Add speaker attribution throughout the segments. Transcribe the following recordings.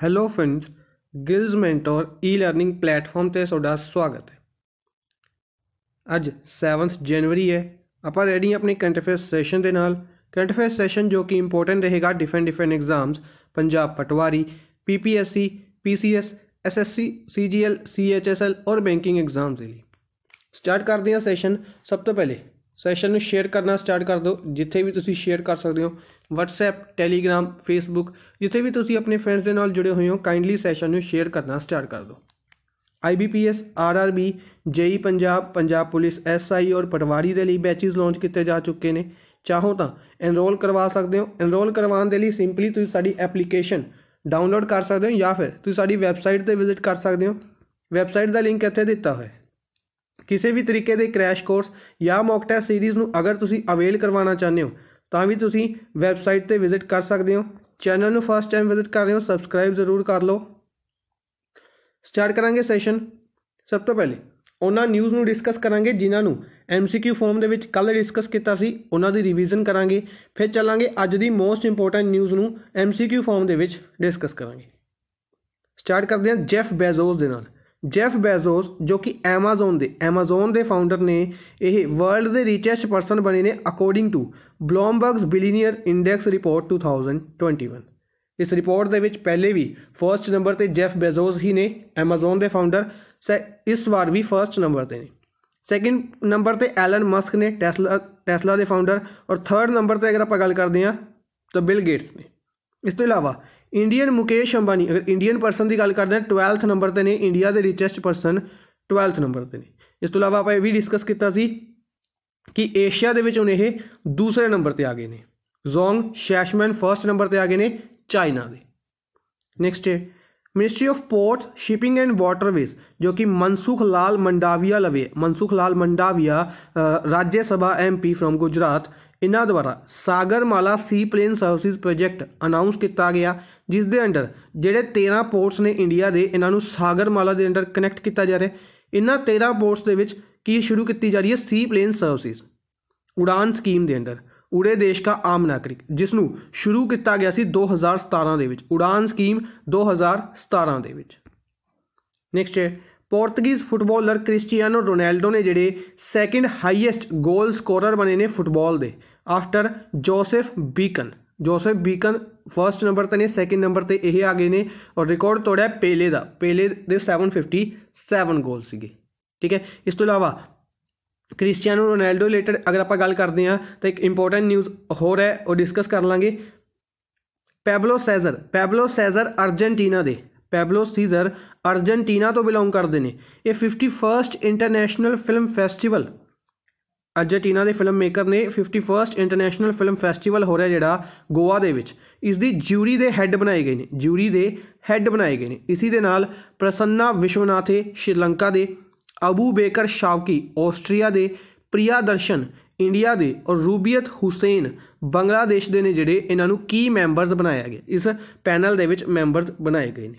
Speaker 1: Friends Gillz mentor e-learning platform ਤੇ ਤੁਹਾਡਾ ਸਵਾਗਤ ਹੈ ਅੱਜ 7th ਜਨਵਰੀ ਹੈ ਆਪਾਂ ਰੈਡੀ ਆਪਣੇ ਕਰੰਟ ਅਫੇਅਰ ਸੈਸ਼ਨ ਦੇ ਨਾਲ ਕਰੰਟ ਅਫੇਅਰ ਸੈਸ਼ਨ ਜੋ ਕਿ ਇੰਪੋਰਟੈਂਟ ਰਹੇਗਾ different different exams Punjab Patwari PPSC PCS SSC CGL CHSL ਔਰ ਬੈਂਕਿੰਗ ਐਗਜ਼ਾਮਸ ਦੇ ਲਈ ਸਟਾਰਟ ਕਰਦੇ ਹਾਂ ਸੈਸ਼ਨ ਸਭ ਤੋਂ ਪਹਿਲੇ ਸੈਸ਼ਨ ਨੂੰ ਸ਼ੇਅਰ ਕਰਨਾ ਸਟਾਰਟ ਕਰ ਦਿਓ ਜਿੱਥੇ ਵੀ ਤੁਸੀਂ ਸ਼ੇਅਰ ਕਰ ਸਕਦੇ ਹੋ WhatsApp Telegram Facebook ਜਿੱਥੇ ਵੀ ਤੁਸੀਂ ਆਪਣੇ ਫਰੈਂਡਸ ਦੇ ਨਾਲ ਜੁੜੇ ਹੋਏ ਹੋ ਕਾਈਂਡਲੀ ਸੈਸ਼ਨ ਨੂੰ ਸ਼ੇਅਰ ਕਰਨਾ ਸਟਾਰਟ ਕਰ ਦਿਓ IBPS RRB JE Punjab Punjab police SI ਔਰ ਪਟਵਾਰੀ ਦੇ ਲਈ ਬੈਚਸ ਲਾਂਚ ਕੀਤੇ ਜਾ ਚੁੱਕੇ ਨੇ ਚਾਹੋ ਤਾਂ ਐਨਰੋਲ ਕਰਵਾ ਸਕਦੇ ਹੋ ਐਨਰੋਲ ਕਰਵਾਉਣ ਦੇ ਲਈ ਸਿੰਪਲੀ ਤੁਸੀਂ ਸਾਡੀ ਐਪਲੀਕੇਸ਼ਨ ਡਾਊਨਲੋਡ ਕਰ ਸਕਦੇ ਹੋ ਜਾਂ ਫਿਰ ਤੁਸੀਂ ਸਾਡੀ ਵੈਬਸਾਈਟ ਤੇ ਵਿਜ਼ਿਟ ਕਰ ਸਕਦੇ ਹੋ ਵੈਬਸਾਈਟ ਦਾ ਲਿੰਕ ਇੱਥੇ ਦਿੱਤਾ ਹੋਇਆ ਹੈ ਕਿਸੇ ਵੀ ਤਰੀਕੇ ਦੇ ਕ੍ਰੈਸ਼ ਕੋਰਸ ਜਾਂ ਮੌਕ ਟੈਸਟ ਸੀਰੀਜ਼ ਨੂੰ ਅਗਰ ਤੁਸੀਂ ਅਵੇਲ ਕਰਵਾਉਣਾ ਚਾਹੁੰਦੇ ਹੋ ਤਾਂ ਵੀ ਤੁਸੀਂ ਵੈਬਸਾਈਟ ਤੇ ਵਿਜ਼ਿਟ ਕਰ ਸਕਦੇ ਹੋ ਚੈਨਲ ਨੂੰ ਫਸਟ ਟਾਈਮ ਵਿਜ਼ਿਟ ਕਰ ਰਹੇ ਹੋ ਸਬਸਕ੍ਰਾਈਬ ਜ਼ਰੂਰ ਕਰ ਲਓ ਸਟਾਰਟ ਕਰਾਂਗੇ ਸੈਸ਼ਨ ਸਭ ਤੋਂ ਪਹਿਲੇ ਉਹਨਾਂ ਨਿਊਜ਼ ਨੂੰ ਡਿਸਕਸ ਕਰਾਂਗੇ ਜਿਨ੍ਹਾਂ ਨੂੰ ਐਮਸੀਕਿਊ ਫਾਰਮ ਦੇ ਵਿੱਚ ਕੱਲ ਡਿਸਕਸ ਕੀਤਾ ਸੀ ਉਹਨਾਂ ਦੀ ਰਿਵੀਜ਼ਨ ਕਰਾਂਗੇ ਫਿਰ ਚੱਲਾਂਗੇ ਅੱਜ ਦੀ ਮੋਸਟ ਇੰਪੋਰਟੈਂਟ ਨਿਊਜ਼ ਨੂੰ ਐਮਸੀਕਿਊ ਫਾਰਮ ਦੇ ਵਿੱਚ ਡਿਸਕਸ ਕਰਾਂਗੇ ਸਟਾਰਟ ਕਰਦੇ ਹਾਂ ਜੈਫ ਬੈਜ਼ੋਸ ਦੇ ਨਾਲ ਜੈਫ ਬੈਜ਼ੋਸ ਜੋ ਕਿ ਐਮਾਜ਼ੋਨ ਦੇ ਐਮਾਜ਼ੋਨ ਦੇ ਫਾਊਂਡਰ ਨੇ ਇਹ ਵਰਲਡ ਦੇ ਰਿਚੈਸਟ ਪਰਸਨ ਬਣੇ ਨੇ according to Bloomberg's billionaire index report 2021 ਇਸ ਰਿਪੋਰਟ ਦੇ ਵਿੱਚ ਪਹਿਲੇ ਵੀ ਫਰਸਟ ਨੰਬਰ ਤੇ ਜੈਫ ਬੈਜ਼ੋਸ ਹੀ ਨੇ ਐਮਾਜ਼ੋਨ ਦੇ ਫਾਊਂਡਰ ਇਸ ਵਾਰ ਵੀ ਫਰਸਟ ਨੰਬਰ ਤੇ ਨੇ ਸੈਕਿੰਡ ਨੰਬਰ ਤੇ ਐਲਨ ਮਸਕ ਨੇ ਟੈਸਲਾ ਟੈਸਲਾ ਦੇ ਫਾਊਂਡਰ ਔਰ ਥਰਡ ਨੰਬਰ ਤੇ ਅਗਰ ਆਪਾਂ ਗੱਲ ਕਰਦੇ ਹਾਂ ਤਾਂ ਬਿਲ ਗੇਟਸ ਨੇ ਇਸ ਤੋਂ ਇਲਾਵਾ ਇੰਡੀਅਨ ਮੁਕੇਸ਼ ਅੰਬਾਨੀ ਅਗਰ ਇੰਡੀਅਨ ਪਰਸਨ ਦੀ ਗੱਲ ਕਰਦੇ ਹਾਂ 12th ਨੰਬਰ ਤੇ ਨੇ ਇੰਡੀਆ ਦੇ ਰਿਚੈਸਟ ਪਰਸਨ 12th ਨੰਬਰ ਤੇ ਨੇ ਇਸ ਤੋਂ ਇਲਾਵਾ ਆਪਾਂ ਇਹ ਵੀ ਡਿਸਕਸ ਕੀਤਾ ਸੀ ਕਿ ਏਸ਼ੀਆ ਦੇ ਵਿੱਚ ਹੁਣ ਇਹ ਦੂਸਰੇ ਨੰਬਰ ਤੇ ਆ ਗਏ ਨੇ ਜ਼ੋਂਗ ਸ਼ੈਸ਼ਮੈਨ ਫਰਸਟ ਨੰਬਰ ਤੇ ਆ ਗਏ ਨੇ ਚਾਈਨਾ ਦੇ ਨੈਕਸਟ ਹੈ ministry of port shipping and waterways ਜੋ ਕਿ ਮਨਸੁਖ ਲਾਲ ਮੰਡਾਵੀਆ ਲਵੇ ਮਨਸੁਖ ਲਾਲ ਮੰਡਾਵੀਆ ਰਾਜ ਸਭਾ ਐਮਪੀ ਫਰਮ ਗੁਜਰਾਤ ਇਹਨਾਂ ਦੁਆਰਾ Sagarmala sea plane services project announce ਕੀਤਾ ਗਿਆ ਜਿਸ ਦੇ ਅੰਡਰ ਜਿਹੜੇ 13 ਪੋਰਟਸ ਨੇ ਇੰਡੀਆ ਦੇ ਇਹਨਾਂ ਨੂੰ ਸਾਗਰਮਾਲਾ ਦੇ ਅੰਡਰ ਕਨੈਕਟ ਕੀਤਾ ਜਾ ਰਿਹਾ ਇਹਨਾਂ 13 ਪੋਰਟਸ ਦੇ ਵਿੱਚ ਕੀ ਸ਼ੁਰੂ ਕੀਤੀ ਜਾ ਰਹੀ ਹੈ sea plane services Udan scheme ਦੇ ਅੰਡਰ ਉੜੇ ਦੇਸ਼ ਦਾ ਆਮ ਨਾਗਰਿਕ ਜਿਸ ਨੂੰ ਸ਼ੁਰੂ ਕੀਤਾ ਗਿਆ ਸੀ 2017 ਦੇ ਵਿੱਚ ਉਡਾਨ ਸਕੀਮ 2017 ਦੇ ਵਿੱਚ ਨੈਕਸਟ ਹੈ ਪੋਰਤਗੀਜ਼ ਫੁੱਟਬਾਲਰ ਕ੍ਰਿਸਟੀਆਨੋ ਰੋਨਾਲਡੋ ਨੇ ਜਿਹੜੇ ਸੈਕਿੰਡ ਹਾਈਐਸਟ ਗੋਲ ਸਕੋਰਰ ਬਣੇ ਨੇ ਫੁੱਟਬਾਲ ਦੇ after Josef Bican Josef Bican first number ਤੇ ਨੇ ਸੈਕਿੰਡ ਨੰਬਰ ਤੇ ਇਹ ਆ ਗਏ ਨੇ ਔਰ ਰਿਕਾਰਡ ਤੋੜਿਆ ਪੇਲੇ ਦਾ ਪੇਲੇ ਦੇ 757 ਗੋਲ ਸੀਗੇ ਠੀਕ ਹੈ ਇਸ ਤੋਂ ਇਲਾਵਾ ਕ੍ਰਿਸਟੀਆਨੋ ਰੋਨਾਲਡੋ ਰਿਲੇਟਡ ਅਗਰ ਆਪਾਂ ਗੱਲ ਕਰਦੇ ਹਾਂ ਤਾਂ ਇੱਕ ਇੰਪੋਰਟੈਂਟ ਨਿਊਜ਼ ਹੋਰ ਹੈ ਉਹ ਡਿਸਕਸ ਕਰ ਲਾਂਗੇ Pablo Cesar Pablo Cesar Argentina ਦੇ ਪੈਬਲੋ ਸੀਜ਼ਰ ਅਰਜਨਟੀਨਾ ਤੋਂ ਬਿਲੋਂਗ ਕਰਦੇ ਨੇ ਇਹ 51st international film festival Argentina ਦੇ ਫਿਲਮ ਮੇਕਰ ਨੇ 51st ਇੰਟਰਨੈਸ਼ਨਲ ਫਿਲਮ ਫੈਸਟੀਵਲ ਹੋ ਰਿਹਾ ਜਿਹੜਾ ਗੋਆ ਦੇ ਵਿੱਚ ਇਸ ਦੀ ਜਿਊਰੀ ਦੇ ਹੈੱਡ ਬਣਾਏ ਗਏ ਨੇ ਜਿਊਰੀ ਦੇ ਹੈੱਡ ਬਣਾਏ ਗਏ ਨੇ ਇਸੇ ਦੇ ਨਾਲ ਪ੍ਰਸੰਨਾ ਵਿਸ਼ਵਨਾਥੇ ਸ਼੍ਰੀਲੰਕਾ ਦੇ ਅਬੂ ਬੇਕਰ ਸ਼ਾਵਕੀ ਆਸਟਰੀਆ ਦੇ ਪ੍ਰਿਆ ਦਰਸ਼ਨ ਇੰਡੀਆ ਦੇ ਔਰ ਰੂਬੀਅਤ ਹੁਸੈਨ ਬੰਗਲਾਦੇਸ਼ ਦੇ ਨੇ ਜਿਹੜੇ ਇਹਨਾਂ ਨੂੰ ਕੀ ਮੈਂਬਰਸ ਬਣਾਇਆ ਗਿਆ ਇਸ ਪੈਨਲ ਦੇ ਵਿੱਚ ਮੈਂਬਰਸ ਬਣਾਏ ਗਏ ਨੇ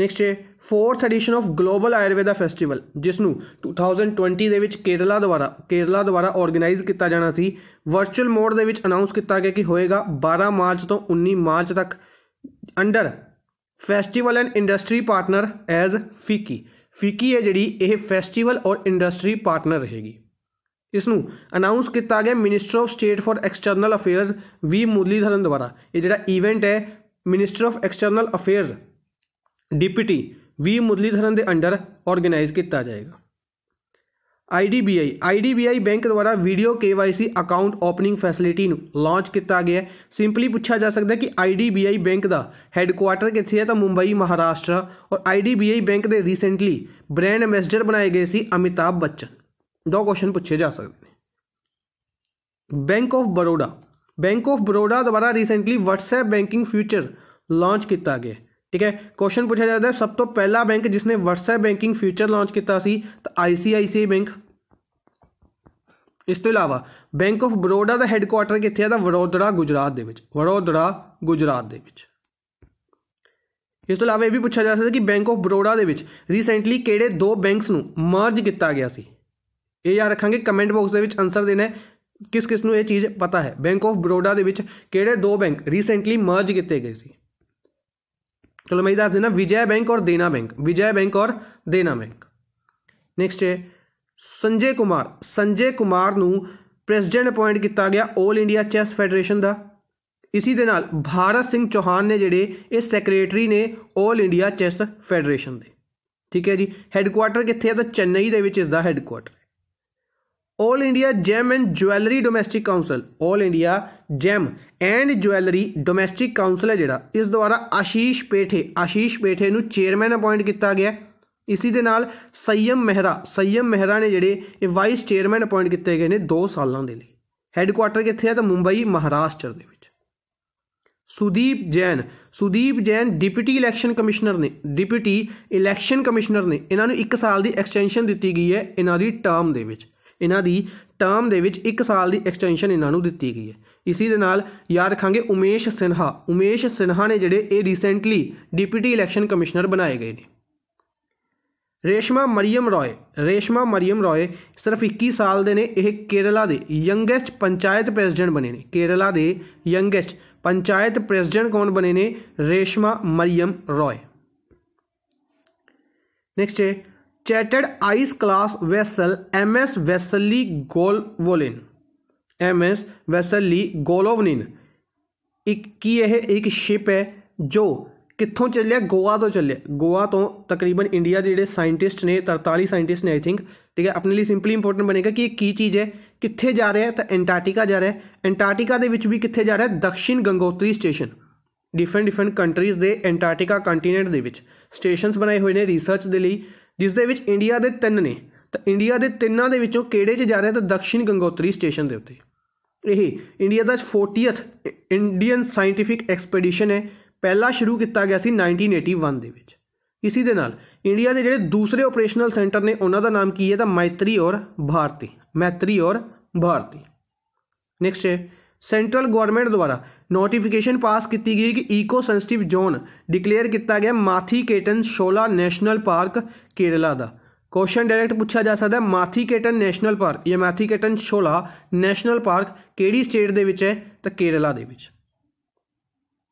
Speaker 1: ਨੈਕਸਟ ਹੈ 4th edition of global Ayurveda festival ਜਿਸ ਨੂੰ 2020 ਦੇ ਵਿੱਚ ਕੇਰਲਾ ਦੁਆਰਾ ਕੇਰਲਾ ਦੁਆਰਾ ਆਰਗੇਨਾਈਜ਼ ਕੀਤਾ ਜਾਣਾ ਸੀ ਵਰਚੁਅਲ ਮੋਡ ਦੇ ਵਿੱਚ ਅਨਾਉਂਸ ਕੀਤਾ ਗਿਆ ਕਿ ਹੋਏਗਾ 12 ਮਾਰਚ ਤੋਂ 19 ਮਾਰਚ ਤੱਕ under festival and industry partner as FICCI FICCI ਹੈ ਜਿਹੜੀ ਇਹ ਫੈਸਟੀਵਲ ਔਰ ਇੰਡਸਟਰੀ ਪਾਰਟਨਰ ਰਹੇਗੀ ਇਸ ਨੂੰ ਅਨਾਉਂਸ ਕੀਤਾ ਗਿਆ minister of state for external affairs V Muraleedharan ਦੁਆਰਾ ਇਹ ਜਿਹੜਾ ਇਵੈਂਟ ਹੈ minister of external affairs deputy V Muraleedharan ਦੇ ਅੰਡਰ ਆਰਗੇਨਾਈਜ਼ ਕੀਤਾ ਜਾਏਗਾ ਆਈਡੀਬੀਆਈ ਆਈਡੀਬੀਆਈ ਬੈਂਕ ਦੁਆਰਾ video KYC account opening facility ਨੂੰ ਲਾਂਚ ਕੀਤਾ ਗਿਆ ਹੈ ਸਿੰਪਲੀ ਪੁੱਛਿਆ ਜਾ ਸਕਦਾ ਕਿ ਆਈਡੀਬੀਆਈ ਬੈਂਕ ਦਾ ਹੈੱਡਕੁਆਰਟਰ ਕਿੱਥੇ ਹੈ ਤਾਂ ਮੁੰਬਈ ਮਹਾਰਾਸ਼ਟਰ ਔਰ ਆਈਡੀਬੀਆਈ ਬੈਂਕ ਦੇ ਰੀਸੈਂਟਲੀ ਬ੍ਰਾਂਡ ਐਮਬੈਸਡਰ ਬਣਾਏ ਗਏ ਸੀ ਅਮਿਤਾਭ ਬੱਚਨ ਦੋ ਕੁਐਸਚਨ ਪੁੱਛੇ ਜਾ ਸਕਦੇ ਨੇ Bank of Baroda Bank of Baroda ਦੁਆਰਾ recently WhatsApp banking future launch ਕੀਤਾ ਗਿਆ ਠੀਕ ਹੈ ਕੁਐਸਚਨ ਪੁੱਛਿਆ ਜਾਂਦਾ ਹੈ ਸਭ ਤੋਂ ਪਹਿਲਾ ਬੈਂਕ ਜਿਸ ਨੇ WhatsApp ਬੈਂਕਿੰਗ ਫੀਚਰ ਲਾਂਚ ਕੀਤਾ ਸੀ ਤਾਂ ICICI ਬੈਂਕ ਇਸ ਤੋਂ ਇਲਾਵਾ ਬੈਂਕ ਆਫ ਬਰੋਡਾ ਦਾ ਹੈੱਡਕੁਆਰਟਰ ਕਿੱਥੇ ਆ ਤਾਂ ਵਡੋਦਰਾ ਗੁਜਰਾਤ ਦੇ ਵਿੱਚ ਵਡੋਦਰਾ ਗੁਜਰਾਤ ਦੇ ਵਿੱਚ ਇਸ ਤੋਂ ਇਲਾਵਾ ਇਹ ਵੀ ਪੁੱਛਿਆ ਜਾ ਸਕਦਾ ਕਿ ਬੈਂਕ ਆਫ ਬਰੋਡਾ ਦੇ ਵਿੱਚ ਰੀਸੈਂਟਲੀ ਕਿਹੜੇ ਦੋ ਬੈਂਕਸ ਨੂੰ ਮਰਜ ਕੀਤਾ ਗਿਆ ਸੀ ਇਹ ਯਾਦ ਰੱਖਾਂਗੇ ਕਮੈਂਟ ਬਾਕਸ ਦੇ ਵਿੱਚ ਆਨਸਰ ਦੇਣਾ ਹੈ ਕਿਸ ਕਿਸ ਨੂੰ ਇਹ ਚੀਜ਼ ਪਤਾ ਹੈ ਬੈਂਕ ਆਫ ਬਰੋਡਾ ਦੇ ਵਿੱਚ ਕਿਹੜੇ ਦੋ ਬੈਂਕ ਰੀਸੈਂਟਲੀ ਮਰਜ ਕੀਤੇ ਗਏ ਸੀ चलो मैं इधर देना विजय बैंक और देना बैंक विजय बैंक और देना बैंक ਨੈਕਸਟ ਹੈ ਸੰਜੇ ਕੁਮਾਰ ਸੰਜੇ ਕੁਮਾਰ ਨੂੰ ਪ੍ਰੈਜ਼ੀਡੈਂਟ ਅਪਾਇੰਟ ਕੀਤਾ ਗਿਆ 올 ਇੰਡੀਆ ਚੈਸ ਫੈਡਰੇਸ਼ਨ ਦਾ ਇਸੇ ਦੇ ਨਾਲ ਭਾਰਤ ਸਿੰਘ ਚੌਹਾਨ ਨੇ ਜਿਹੜੇ ਇਹ ਸੈਕਟਰੀ ਨੇ 올 ਇੰਡੀਆ ਚੈਸ ਫੈਡਰੇਸ਼ਨ ਦੇ ਠੀਕ ਹੈ ਜੀ ਹੈੱਡਕੁਆਟਰ ਕਿੱਥੇ ਹੈ ਤਾਂ ਚੇਨਈ ਦੇ ਵਿੱਚ ਇਸ ਦਾ headquarter All India Gem and Jewellery Domestic Council All India Gem and Jewellery Domestic Council ਹੈ ਜਿਹੜਾ ਇਸ ਦੁਆਰਾ ਆਸ਼ੀਸ਼ ਪੇਠੇ ਆਸ਼ੀਸ਼ ਪੇਠੇ ਨੂੰ ਚੇਅਰਮੈਨ ਅਪਾਇੰਟ ਕੀਤਾ ਗਿਆ ਇਸੇ ਦੇ ਨਾਲ ਸਯਮ ਮਹਿਰਾ ਸਯਮ ਮਹਿਰਾ ਨੇ ਜਿਹੜੇ ਇਹ ਵਾਈਸ ਚੇਅਰਮੈਨ ਅਪਾਇੰਟ ਕੀਤੇ ਗਏ ਨੇ 2 ਸਾਲਾਂ ਦੇ ਲਈ ਹੈੱਡਕੁਆਟਰ ਕਿੱਥੇ ਹੈ ਤਾਂ ਮੁੰਬਈ ਮਹਾਰਾਸ਼ਟਰ ਦੇ ਵਿੱਚ Sudeep Jain Sudeep Jain deputy election commissioner ਨੇ ਡਿਪਟੀ ਇਲੈਕਸ਼ਨ ਕਮਿਸ਼ਨਰ ਨੇ ਇਹਨਾਂ ਨੂੰ 1 ਸਾਲ ਦੀ ਐਕਸਟੈਂਸ਼ਨ ਦਿੱਤੀ ਗਈ ਹੈ ਇਹਨਾਂ ਦੀ ਟਰਮ ਦੇ ਵਿੱਚ ਇਹਨਾਂ ਦੀ ਟਰਮ ਦੇ ਵਿੱਚ 1 ਸਾਲ ਦੀ ਐਕਸਟੈਂਸ਼ਨ ਇਹਨਾਂ ਨੂੰ ਦਿੱਤੀ ਗਈ ਹੈ ਇਸੇ ਦੇ ਨਾਲ ਯਾਦ ਰੱਖਾਂਗੇ ਉਮੇਸ਼ ਸਿਨਹਾ ਉਮੇਸ਼ ਸਿਨਹਾ ਨੇ ਜਿਹੜੇ ਇਹ ਰੀਸੈਂਟਲੀ ਡਿਪਟੀ ਇਲੈਕਸ਼ਨ ਕਮਿਸ਼ਨਰ ਬਣਾਏ ਗਏ ਨੇ ਰੇਸ਼ਮਾ ਮਰੀਮ ਰॉय ਰੇਸ਼ਮਾ ਮਰੀਮ ਰॉय ਸਿਰਫ 21 ਸਾਲ ਦੇ ਨੇ ਇਹ ਕੇਰਲਾ ਦੇ ਯੰਗੇਸਟ ਪੰਚਾਇਤ ਪ੍ਰੈਜ਼ੀਡੈਂਟ ਬਣੇ ਨੇ ਕੇਰਲਾ ਦੇ ਯੰਗੇਸਟ ਪੰਚਾਇਤ ਪ੍ਰੈਜ਼ੀਡੈਂਟ ਕੌਣ ਬਣੇ ਨੇ ਰੇਸ਼ਮਾ ਮਰੀਮ ਰॉय ਨੈਕਸਟ ਹੈ ਚੈਟਡ ice class vessel MS Vasily Golovnin MS Vasily Golovnin ਇੱਕ ਕੀ ਇਹ ਇੱਕ ਸ਼ਿਪ ਹੈ ਜੋ ਕਿੱਥੋਂ ਚੱਲਿਆ ਗੋਆ ਤੋਂ ਚੱਲਿਆ ਗੋਆ ਤੋਂ ਤਕਰੀਬਨ ਇੰਡੀਆ ਦੇ ਜਿਹੜੇ ਸਾਇੰਟਿਸਟ ਨੇ 43 ਸਾਇੰਟਿਸਟ ਨੇ ਆਈ ਥਿੰਕ ਠੀਕ ਹੈ ਆਪਣੇ ਲਈ ਸਿੰਪਲੀ ਇੰਪੋਰਟੈਂਟ ਬਣੇਗਾ ਕਿ ਇਹ ਕੀ ਚੀਜ਼ ਹੈ ਕਿੱਥੇ ਜਾ ਰਿਹਾ ਹੈ ਤਾਂ ਐਂਟਾਰਕਟਿਕਾ ਜਾ ਰਿਹਾ ਹੈ ਐਂਟਾਰਕਟਿਕਾ ਦੇ ਵਿੱਚ ਵੀ ਕਿੱਥੇ ਜਾ ਰਿਹਾ ਹੈ Dakshin Gangotri station different different countries ਦੇ ਐਂਟਾਰਕਟਿਕਾ ਕੰਟੀਨੈਂਟ ਦੇ ਵਿੱਚ ਸਟੇਸ਼ਨਸ ਬਣਾਏ ਹੋਏ ਨੇ ਰਿਸਰਚ ਦੇ ਲਈ ਜਿਸ ਦੇ ਵਿੱਚ ਇੰਡੀਆ ਦੇ ਤਿੰਨ ਨੇ ਤਾਂ ਇੰਡੀਆ ਦੇ ਤਿੰਨਾਂ ਦੇ ਵਿੱਚੋਂ ਕਿਹੜੇ 'ਚ ਜਾ ਰਿਹਾ ਤਾਂ ਦਕਸ਼ਿਨ ਗੰਗੋਤਰੀ ਸਟੇਸ਼ਨ ਦੇ ਉੱਤੇ ਇਹ ਇੰਡੀਆ ਦਾ 40th ਇੰਡੀਅਨ ਸਾਇੰਟਿਫਿਕ ਐਕਸਪੀਡੀਸ਼ਨ ਹੈ ਪਹਿਲਾ ਸ਼ੁਰੂ ਕੀਤਾ ਗਿਆ ਸੀ 1981 ਦੇ ਵਿੱਚ ਇਸੇ ਦੇ ਨਾਲ ਇੰਡੀਆ ਦੇ ਜਿਹੜੇ ਦੂਸਰੇ ਆਪਰੇਸ਼ਨਲ ਸੈਂਟਰ ਨੇ ਉਹਨਾਂ ਦਾ ਨਾਮ ਕੀ ਹੈ ਤਾਂ ਮੈਤਰੀ ਔਰ ਭਾਰਤੀ ਮੈਤਰੀ ਔਰ ਭਾਰਤੀ ਨੈਕਸਟ ਹੈ ਸੈਂਟਰਲ ਗਵਰਨਮੈਂਟ ਦੁਆਰਾ ਨੋਟੀਫਿਕੇਸ਼ਨ ਪਾਸ ਕੀਤੀ ਗਈ ਕਿ ਈਕੋ ਸੈਂਸਿਟਿਵ ਜ਼ੋਨ ਡਿਕਲੇਅਰ ਕੀਤਾ ਗਿਆ ਕੇਟਨ ਸ਼ੋਲਾ ਨੈਸ਼ਨਲ ਪਾਰਕ ਕੇਰਲਾ ਦਾ ਕੁਐਸਚਨ ਡਾਇਰੈਕਟ ਪੁੱਛਿਆ ਜਾ ਸਕਦਾ ਹੈ ਕੇਟਨ ਨੈਸ਼ਨਲ ਪਾਰਕ ਜਾਂ ਕੇਟਨ ਸ਼ੋਲਾ ਨੈਸ਼ਨਲ ਪਾਰਕ ਕਿਹੜੀ ਸਟੇਟ ਦੇ ਵਿੱਚ ਹੈ ਤਾਂ ਕੇਰਲਾ ਦੇ ਵਿੱਚ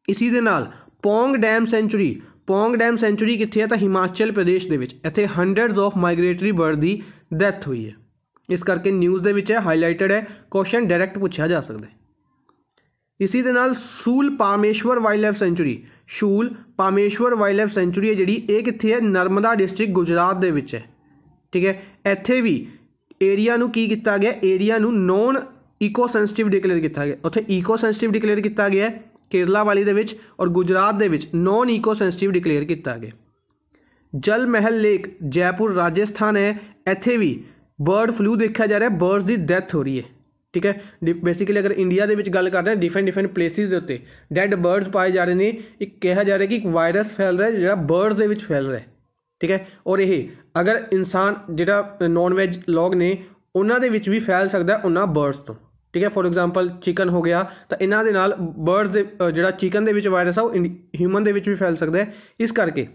Speaker 1: ਇਸੇ ਦੇ ਨਾਲ Pong dam sanctuary Pong dam sanctuary ਕਿੱਥੇ ਹੈ ਤਾਂ ਹਿਮਾਚਲ ਪ੍ਰਦੇਸ਼ ਦੇ ਵਿੱਚ ਇੱਥੇ ਹੰਡਰਡਸ ਆਫ ਮਾਈਗ੍ਰੇਟਰੀ ਬਰਡ ਦੀ ਡੈਥ ਹੋਈ ਹੈ ਇਸ ਕਰਕੇ ਨਿਊਜ਼ ਦੇ ਵਿੱਚ ਹੈ ਹਾਈਲਾਈਟਡ ਹੈ ਕੁਐਸਚਨ ਡਾਇਰੈਕਟ ਪੁੱਛਿਆ ਜਾ ਸਕਦਾ ਹੈ ਇਸੇ ਦੇ ਨਾਲ Shoolpaneshwar wild life sanctuary Shoolpaneshwar wild life sanctuary ਹੈ ਜਿਹੜੀ ਇਹ ਕਿੱਥੇ ਹੈ ਨਰਮਦਾ ਡਿਸਟ੍ਰਿਕਟ ਗੁਜਰਾਤ ਦੇ ਵਿੱਚ ਹੈ ਠੀਕ ਹੈ ਇੱਥੇ ਵੀ ਏਰੀਆ ਨੂੰ ਕੀ ਕੀਤਾ ਗਿਆ ਏਰੀਆ ਨੂੰ ਨੋਨ ਇਕੋ ਸੈਂਸਿਟਿਵ ਡਿਕਲੇਅਰ ਕੀਤਾ ਗਿਆ ਉੱਥੇ ਇਕੋ ਸੈਂਸਿਟਿਵ ਡਿਕਲੇਅਰ ਕੀਤਾ ਗਿਆ ਹੈ ਕੇਰਲਾ ਵਾਲੀ ਦੇ ਵਿੱਚ ਔਰ ਗੁਜਰਾਤ ਦੇ ਵਿੱਚ ਨੋਨ ਇਕੋ ਸੈਂਸਿਟਿਵ ਡਿਕਲੇਅਰ ਕੀਤਾ ਗਿਆ ਜਲ ਮਹਿਲ ਲੇਕ ਜੈਪੁਰ ਰਾਜਸਥਾਨ ਹੈ ਇੱਥੇ ਵੀ ਬਰਡ ਫਲੂ ਦੇਖਿਆ ਜਾ ਰਿਹਾ ਬਰਡਸ ਦੀ ਡੈਥ ਹੋ ਰਹੀ ਹੈ ਠੀਕ ਹੈ ਬੇਸਿਕਲੀ ਅਗਰ ਇੰਡੀਆ ਦੇ ਵਿੱਚ ਗੱਲ ਕਰਦੇ ਹਾਂ ਡਿਫਰੈਂਟ ਡਿਫਰੈਂਟ ਪਲੇਸਿਸ ਦੇ ਉੱਤੇ ਡੈਡ ਬਰਡਸ ਪਾਏ ਜਾ ਰਹੇ ਨੇ ਇੱਕ ਕਿਹਾ ਜਾ ਰਿਹਾ ਕਿ ਇੱਕ ਵਾਇਰਸ ਫੈਲ ਰਿਹਾ ਜਿਹੜਾ ਬਰਡਸ ਦੇ ਵਿੱਚ ਫੈਲ ਰਿਹਾ ਠੀਕ ਹੈ ਔਰ ਇਹ ਅਗਰ ਇਨਸਾਨ ਜਿਹੜਾ ਨਾਨ ਵੈਜ ਲੋਗ ਨੇ ਉਹਨਾਂ ਦੇ ਵਿੱਚ ਵੀ ਫੈਲ ਸਕਦਾ ਉਹਨਾਂ ਬਰਡਸ ਤੋਂ ਠੀਕ ਹੈ ਫੋਰ ਐਗਜ਼ਾਮਪਲ ਚਿਕਨ ਹੋ ਗਿਆ ਤਾਂ ਇਹਨਾਂ ਦੇ ਨਾਲ ਬਰਡਸ ਦੇ ਜਿਹੜਾ ਚਿਕਨ ਦੇ ਵਿੱਚ ਵਾਇਰਸ ਆ ਉਹ ਹਿਊਮਨ ਦੇ ਵਿੱਚ ਵੀ ਫੈਲ ਸਕਦਾ ਹੈ ਇਸ ਕਰਕੇ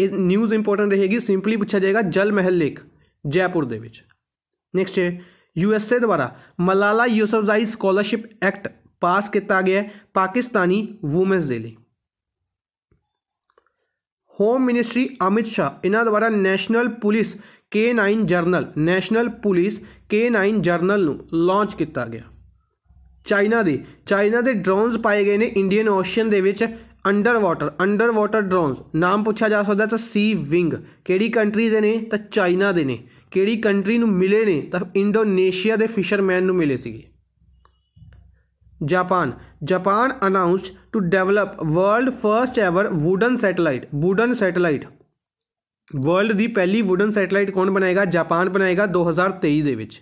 Speaker 1: ਇਹ ਨਿਊਜ਼ ਇੰਪੋਰਟੈਂਟ ਰਹੇਗੀ ਸਿੰਪਲੀ ਪੁੱਛਿਆ ਜਾਏਗਾ ਜਲ ਮਹਿਲ ਲੇਖ ਜੈਪੁਰ ਦੇ ਵਿੱਚ ਨੈਕਸਟ ਹੈ ਯੂਐਸਏ ਦੁਆਰਾ Malala Yousafzai scholarship act pass ਕੀਤਾ ਗਿਆ ਪਾਕਿਸਤਾਨੀ ਔਮਨਸ ਦੇ ਲਈ ਹੋਮ ਮਿਨਿਸਟਰੀ ਅਮਿਤ ਸ਼ਾ ਇਹਨਾਂ ਦੁਆਰਾ national police K9 journal national police K9 journal ਨੂੰ ਲਾਂਚ ਕੀਤਾ ਗਿਆ ਚਾਈਨਾ ਦੇ ਚਾਈਨਾ ਦੇ ਡਰੋਨਸ ਪਾਏ ਗਏ ਨੇ ਇੰਡੀਅਨ ਓਸ਼ੀਅਨ ਦੇ ਵਿੱਚ under water under water drones ਨਾਮ ਪੁੱਛਿਆ ਜਾ ਸਕਦਾ ਤਾਂ ਸੀ ਵਿੰਗ ਕਿਹੜੀ ਕੰਟਰੀ ਦੇ ਨੇ ਤਾਂ ਚਾਈਨਾ ਦੇ ਨੇ ਕਿਹੜੀ ਕੰਟਰੀ ਨੂੰ ਮਿਲੇ ਨੇ ਤਾਂ ਇੰਡੋਨੇਸ਼ੀਆ ਦੇ ਫਿਸ਼ਰਮੈਨ ਨੂੰ ਮਿਲੇ ਸੀਗੇ Japan Japan announced to develop world first ever wooden satellite wooden satellite world ਦੀ ਪਹਿਲੀ ਵੂਡਨ ਸੈਟੇਲਾਈਟ ਕੌਣ ਬਣਾਏਗਾ ਜਾਪਾਨ ਬਣਾਏਗਾ 2023 ਦੇ ਵਿੱਚ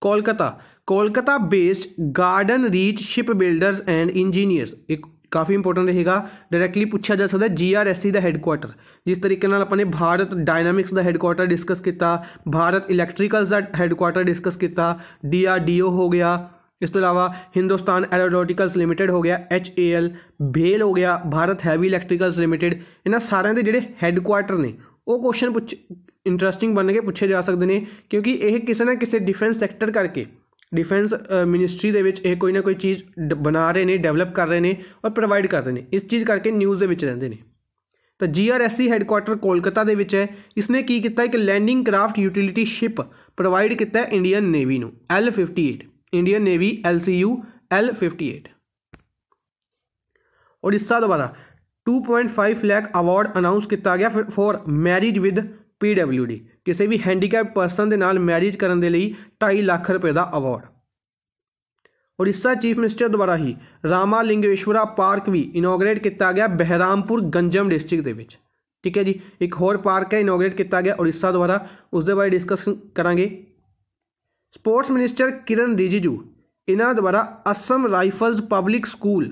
Speaker 1: Kolkata Kolkata based Garden Reach Ship Builders and Engineers ਇੱਕ ਕਾਫੀ ਇੰਪੋਰਟੈਂਟ ਰਹੇਗਾ ਡਾਇਰੈਕਟਲੀ ਪੁੱਛਿਆ ਜਾ ਸਕਦਾ ਜੀਆਰਐਸਸੀ ਦਾ ਹੈੱਡਕੁਆਟਰ ਜਿਸ ਤਰੀਕੇ ਨਾਲ ਆਪਾਂ ਨੇ ਭਾਰਤ ਡਾਇਨਾਮਿਕਸ ਦਾ ਹੈੱਡਕੁਆਟਰ ਡਿਸਕਸ ਕੀਤਾ ਭਾਰਤ ਇਲੈਕਟ੍ਰੀਕਲਸ ਦਾ ਹੈੱਡਕੁਆਟਰ ਡਿਸਕਸ ਕੀਤਾ ਡੀਆਰਡੀਓ ਹੋ ਗਿਆ ਇਸ ਤੋਂ ਇਲਾਵਾ ਹਿੰਦੁਸਤਾਨ ਐਰੋਨੋਟਿਕਲਸ ਲਿਮਟਿਡ ਹੋ ਗਿਆ ਐਚਏਐਲ ਭੇਲ ਹੋ ਗਿਆ ਭਾਰਤ ਹੈਵੀ ਇਲੈਕਟ੍ਰੀਕਲਸ ਲਿਮਟਿਡ ਇਹਨਾਂ ਸਾਰਿਆਂ ਦੇ ਜਿਹੜੇ ਹੈੱਡਕੁਆਟਰ ਨੇ ਉਹ ਕੁਐਸਚਨ ਪੁੱਛ ਇੰਟਰਸਟਿੰਗ ਬਣ ਕੇ ਪੁੱਛੇ ਜਾ ਸਕਦੇ ਨੇ ਕਿਉਂਕਿ ਇਹ ਕਿਸੇ ਨਾ ਕਿਸੇ ਡਿਫੈਂਸ ਸੈਕਟਰ ਕਰਕੇ ਡਿਫੈਂਸ ਮਿਨਿਸਟਰੀ ਦੇ ਵਿੱਚ ਇਹ ਕੋਈ ਨਾ ਕੋਈ ਚੀਜ਼ ਬਣਾ ਰਹੇ ਨੇ ਡਿਵੈਲਪ ਕਰ ਰਹੇ ਨੇ ਔਰ ਪ੍ਰੋਵਾਈਡ ਕਰ ਰਹੇ ਨੇ ਇਸ ਚੀਜ਼ ਕਰਕੇ ਨਿਊਜ਼ ਦੇ ਵਿੱਚ ਰਹਿੰਦੇ ਨੇ ਤਾਂ ਜੀਆਰਐਸਸੀ ਹੈੱਡਕੁਆਟਰ ਕੋਲਕਾਤਾ ਦੇ ਵਿੱਚ ਹੈ ਇਸਨੇ ਕੀ ਕੀਤਾ ਇੱਕ landing craft utility ship provide ਕੀਤਾ ਇੰਡੀਅਨ ਨੇਵੀ ਨੂੰ L58 Indian navy LCU L58 Orissa ਦੁਆਰਾ 2.5 ਲੱਖ ਅਵਾਰਡ ਅਨਾਉਂਸ ਕੀਤਾ ਗਿਆ ਫੋਰ ਮੈਰਿਜ ਵਿਦ ਪੀਡਬਲਯੂਡੀ ਕਿਸੇ ਵੀ ਹੈਂਡੀਕੈਪ ਪਰਸਨ ਦੇ ਨਾਲ ਮੈਰਿਜ ਕਰਨ ਦੇ ਲਈ 2.5 ਲੱਖ ਰੁਪਏ ਦਾ ਅਵਾਰਡ ਉੜੀਸਾ ਚੀਫ ਮਿਨਿਸਟਰ ਦੁਆਰਾ ਹੀ ਰਾਮਾ ਲਿੰਗੇਸ਼ਵਰਾ ਪਾਰਕ ਵੀ ਇਨੋਗਰੇਟ ਕੀਤਾ ਗਿਆ ਬਹਿਰਾਮਪੁਰ ਗੰਜਮ ਡਿਸਟ੍ਰਿਕਟ ਦੇ ਵਿੱਚ ਠੀਕ ਹੈ ਜੀ ਇੱਕ ਹੋਰ ਪਾਰਕ ਹੈ ਇਨੋਗਰੇਟ ਕੀਤਾ ਗਿਆ ਉੜੀਸਾ ਦੁਆਰਾ ਉਸ ਦੇ ਬਾਰੇ ਡਿਸਕਸ ਕਰਾਂਗੇ ਸਪੋਰਟਸ ਮਿਨਿਸਟਰ ਕਿਰਨ ਰਿਜੀਜੂ ਇਹਨਾਂ ਦੁਆਰਾ Assam rifles public school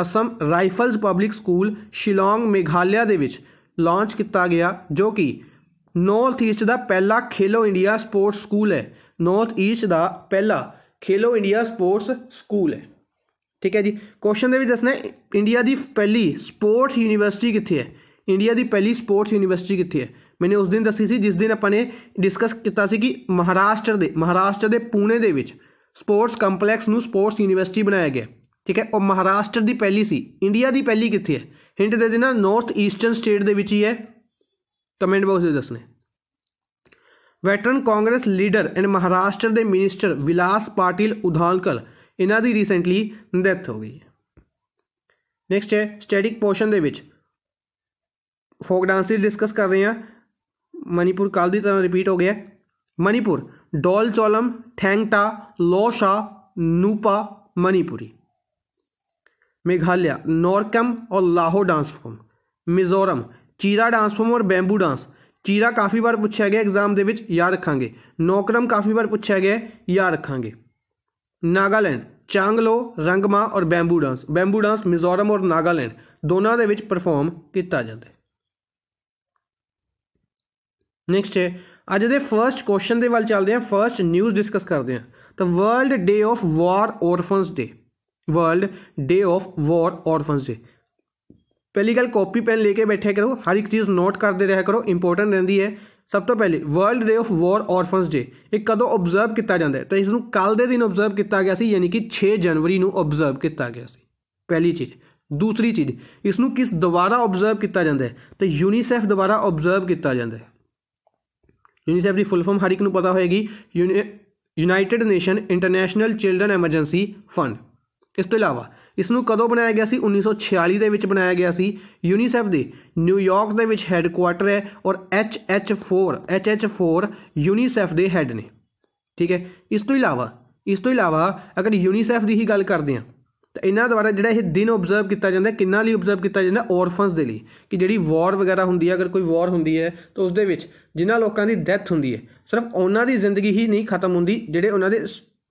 Speaker 1: Assam rifles public school Shillong Meghalaya ਦੇ ਵਿੱਚ ਲਾਂਚ ਕੀਤਾ ਗਿਆ ਜੋ ਕਿ ਨਾਰਥ ਈਸਟ ਦਾ ਪਹਿਲਾ ਖੇਲੋ ਇੰਡੀਆ ਸਪੋਰਟਸ ਸਕੂਲ ਹੈ ਨਾਰਥ ਈਸਟ ਦਾ ਪਹਿਲਾ ਖੇਲੋ ਇੰਡੀਆ ਸਪੋਰਟਸ ਸਕੂਲ ਹੈ ਠੀਕ ਹੈ ਜੀ ਕੁਐਸਚਨ ਦੇ ਵਿੱਚ ਦੱਸਣਾ ਹੈ ਇੰਡੀਆ ਦੀ ਪਹਿਲੀ ਸਪੋਰਟਸ ਯੂਨੀਵਰਸਿਟੀ ਕਿੱਥੇ ਹੈ ਇੰਡੀਆ ਦੀ ਪਹਿਲੀ ਸਪੋਰਟਸ ਯੂਨੀਵਰਸਿਟੀ ਕਿੱਥੇ ਹੈ ਮੈਨੇ ਉਸ ਦਿਨ ਦੱਸੀ ਸੀ ਜਿਸ ਦਿਨ ਆਪਾਂ ਨੇ ਡਿਸਕਸ ਕੀਤਾ ਸੀ ਕਿ ਮਹਾਰਾਸ਼ਟਰ ਦੇ ਮਹਾਰਾਸ਼ਟਰ ਦੇ ਪੂਨੇ ਦੇ ਵਿੱਚ ਸਪੋਰਟਸ ਕੰਪਲੈਕਸ ਨੂੰ ਸਪੋਰਟਸ ਯੂਨੀਵਰਸਿਟੀ ਬਣਾਇਆ ਗਿਆ ਠੀਕ ਹੈ ਉਹ ਮਹਾਰਾਸ਼ਟਰ ਦੀ ਪਹਿਲੀ ਸੀ ਇੰਡੀਆ ਦੀ ਪਹਿਲੀ ਕਿੱਥੇ ਹੈ ਹਿੰਟ ਦੇ ਦੇਣਾ ਨਾਰਥ ਈਸਟਰਨ ਸਟੇਟ ਦੇ ਵਿੱਚ ਹੀ ਹੈ ਕਮੈਂਟ ਬਾਕਸ ਵਿੱਚ ਦੱਸਣੇ veteran Congress leader and Maharashtra ਦੇ ਮਿਨਿਸਟਰ ਵਿਲਾਸ ਪਾਟਿਲ ਉਧਾਲਕਰ ਇਹਨਾਂ ਦੀ ਰੀਸੈਂਟਲੀ ਡੈਥ ਹੋ ਗਈ ਹੈ ਨੈਕਸਟ ਹੈ ਸਟੈਟਿਕ ਪੋਰਸ਼ਨ ਦੇ ਵਿੱਚ ਫੋਕ ਡਾਂਸ ਦੀ ਡਿਸਕਸ ਕਰ ਰਹੇ ਹਾਂ ਮਨੀਪੁਰ ਕੱਲ ਦੀ ਤਰ੍ਹਾਂ ਰਿਪੀਟ ਹੋ ਗਿਆ ਮਨੀਪੁਰ ਡੋਲ ਚੋਲਮ ਠੈਂਗਟਾ ਲੋਸ਼ਾ ਨੂਪਾ ਮਨੀਪੁਰੀ ਮੇਘਾਲਿਆ ਨੋਰਕਮ ਔਰ ਲਾਹੋ dance form Mizoram Cheraw dance form ਔਰ ਬੈਂਬੂ ਡਾਂਸ ਚੀਰਾ ਕਾਫੀ ਵਾਰ ਪੁੱਛਿਆ ਗਿਆ ਐਗਜ਼ਾਮ ਦੇ ਵਿੱਚ ਯਾਦ ਰੱਖਾਂਗੇ ਨੋਕਰਮ ਕਾਫੀ ਵਾਰ ਪੁੱਛਿਆ ਗਿਆ ਯਾਦ ਰੱਖਾਂਗੇ ਨਾਗਾਲੈਂਡ ਚਾਂਗਲੋ ਰੰਗਮਾ ਔਰ bamboo dance bamboo dance Mizoram ਔਰ ਨਾਗਾਲੈਂਡ ਦੋਨਾਂ ਦੇ ਵਿੱਚ ਪਰਫਾਰਮ ਕੀਤਾ ਜਾਂਦਾ ਹੈ ਨੈਕਸਟ ਹੈ ਅੱਜ ਦੇ ਫਰਸਟ ਕੁਐਸਚਨ ਦੇ ਵੱਲ ਚੱਲਦੇ ਹਾਂ ਫਰਸਟ ਨਿਊਜ਼ ਡਿਸਕਸ ਕਰਦੇ ਹਾਂ ਤਾਂ world day of war orphans day world day of war orphans day ਪਹਿਲੀ ਗੱਲ ਕਾਪੀ ਪੈਨ ਲੈ ਕੇ ਬੈਠਿਆ ਕਰੋ ਹਰ ਇੱਕ ਚੀਜ਼ ਨੋਟ ਕਰਦੇ ਰਿਹਾ ਕਰੋ ਇੰਪੋਰਟੈਂਟ ਰਹਿੰਦੀ ਹੈ ਸਭ ਤੋਂ ਪਹਿਲੇ world day of war orphans ਡੇ ਇਹ ਕਦੋਂ ਆਬਜ਼ਰਵ ਕੀਤਾ ਜਾਂਦਾ ਹੈ ਤਾਂ ਇਸ ਨੂੰ ਕੱਲ ਦੇ ਦਿਨ ਆਬਜ਼ਰਵ ਕੀਤਾ ਗਿਆ ਸੀ ਯਾਨੀ ਕਿ 6 ਜਨਵਰੀ ਨੂੰ ਆਬਜ਼ਰਵ ਕੀਤਾ ਗਿਆ ਸੀ ਪਹਿਲੀ ਚੀਜ਼ ਦੂਸਰੀ ਚੀਜ਼ ਇਸ ਨੂੰ ਕਿਸ ਦੁਆਰਾ ਆਬਜ਼ਰਵ ਕੀਤਾ ਜਾਂਦਾ ਹੈ ਤਾਂ ਯੂਨੀਸੈਫ ਦੁਆਰਾ ਆਬਜ਼ਰਵ ਕੀਤਾ ਜਾਂਦਾ ਹੈ ਯੂਨੀਸੈਫ ਦੀ ਫੁੱਲ ਫਾਰਮ ਹਰ ਇੱਕ ਨੂੰ ਪਤਾ ਹੋਏਗੀ united nation international children emergency fund ਇਸ ਤੋਂ ਇਲਾਵਾ ਇਸ ਨੂੰ ਕਦੋਂ ਬਣਾਇਆ ਗਿਆ ਸੀ 1946 ਦੇ ਵਿੱਚ ਬਣਾਇਆ ਗਿਆ ਸੀ ਯੂਨੀਸੈਫ ਦੇ ਨਿਊਯਾਰਕ ਦੇ ਵਿੱਚ ਹੈੱਡ ਕੁਆਟਰ ਹੈ ਔਰ HH4 HH4 ਯੂਨੀਸੈਫ ਦੇ ਹੈੱਡ ਨੇ ਠੀਕ ਹੈ ਇਸ ਤੋਂ ਇਲਾਵਾ ਇਸ ਤੋਂ ਇਲਾਵਾ ਅਗਰ ਯੂਨੀਸੈਫ ਦੀ ਹੀ ਗੱਲ ਕਰਦੇ ਹਾਂ ਤਾਂ ਇਹਨਾਂ ਦੁਆਰਾ ਜਿਹੜਾ ਇਹ ਦਿਨ ਆਬਜ਼ਰਵ ਕੀਤਾ ਜਾਂਦਾ ਕਿੰਨਾ ਲਈ ਆਬਜ਼ਰਵ ਕੀਤਾ ਜਾਂਦਾ ਔਰਫਨਸ ਦੇ ਲਈ ਕਿ ਜਿਹੜੀ ਵਾਰ ਵਗੈਰਾ ਹੁੰਦੀ ਹੈ ਅਗਰ ਕੋਈ ਵਾਰ ਹੁੰਦੀ ਹੈ ਤਾਂ ਉਸ ਦੇ ਵਿੱਚ ਜਿਨ੍ਹਾਂ ਲੋਕਾਂ ਦੀ ਡੈਥ ਹੁੰਦੀ ਹੈ ਸਿਰਫ ਉਹਨਾਂ ਦੀ ਜ਼ਿੰਦਗੀ ਹੀ ਨਹੀਂ ਖਤਮ ਹੁੰਦੀ ਜਿਹੜੇ ਉਹਨਾਂ ਦੇ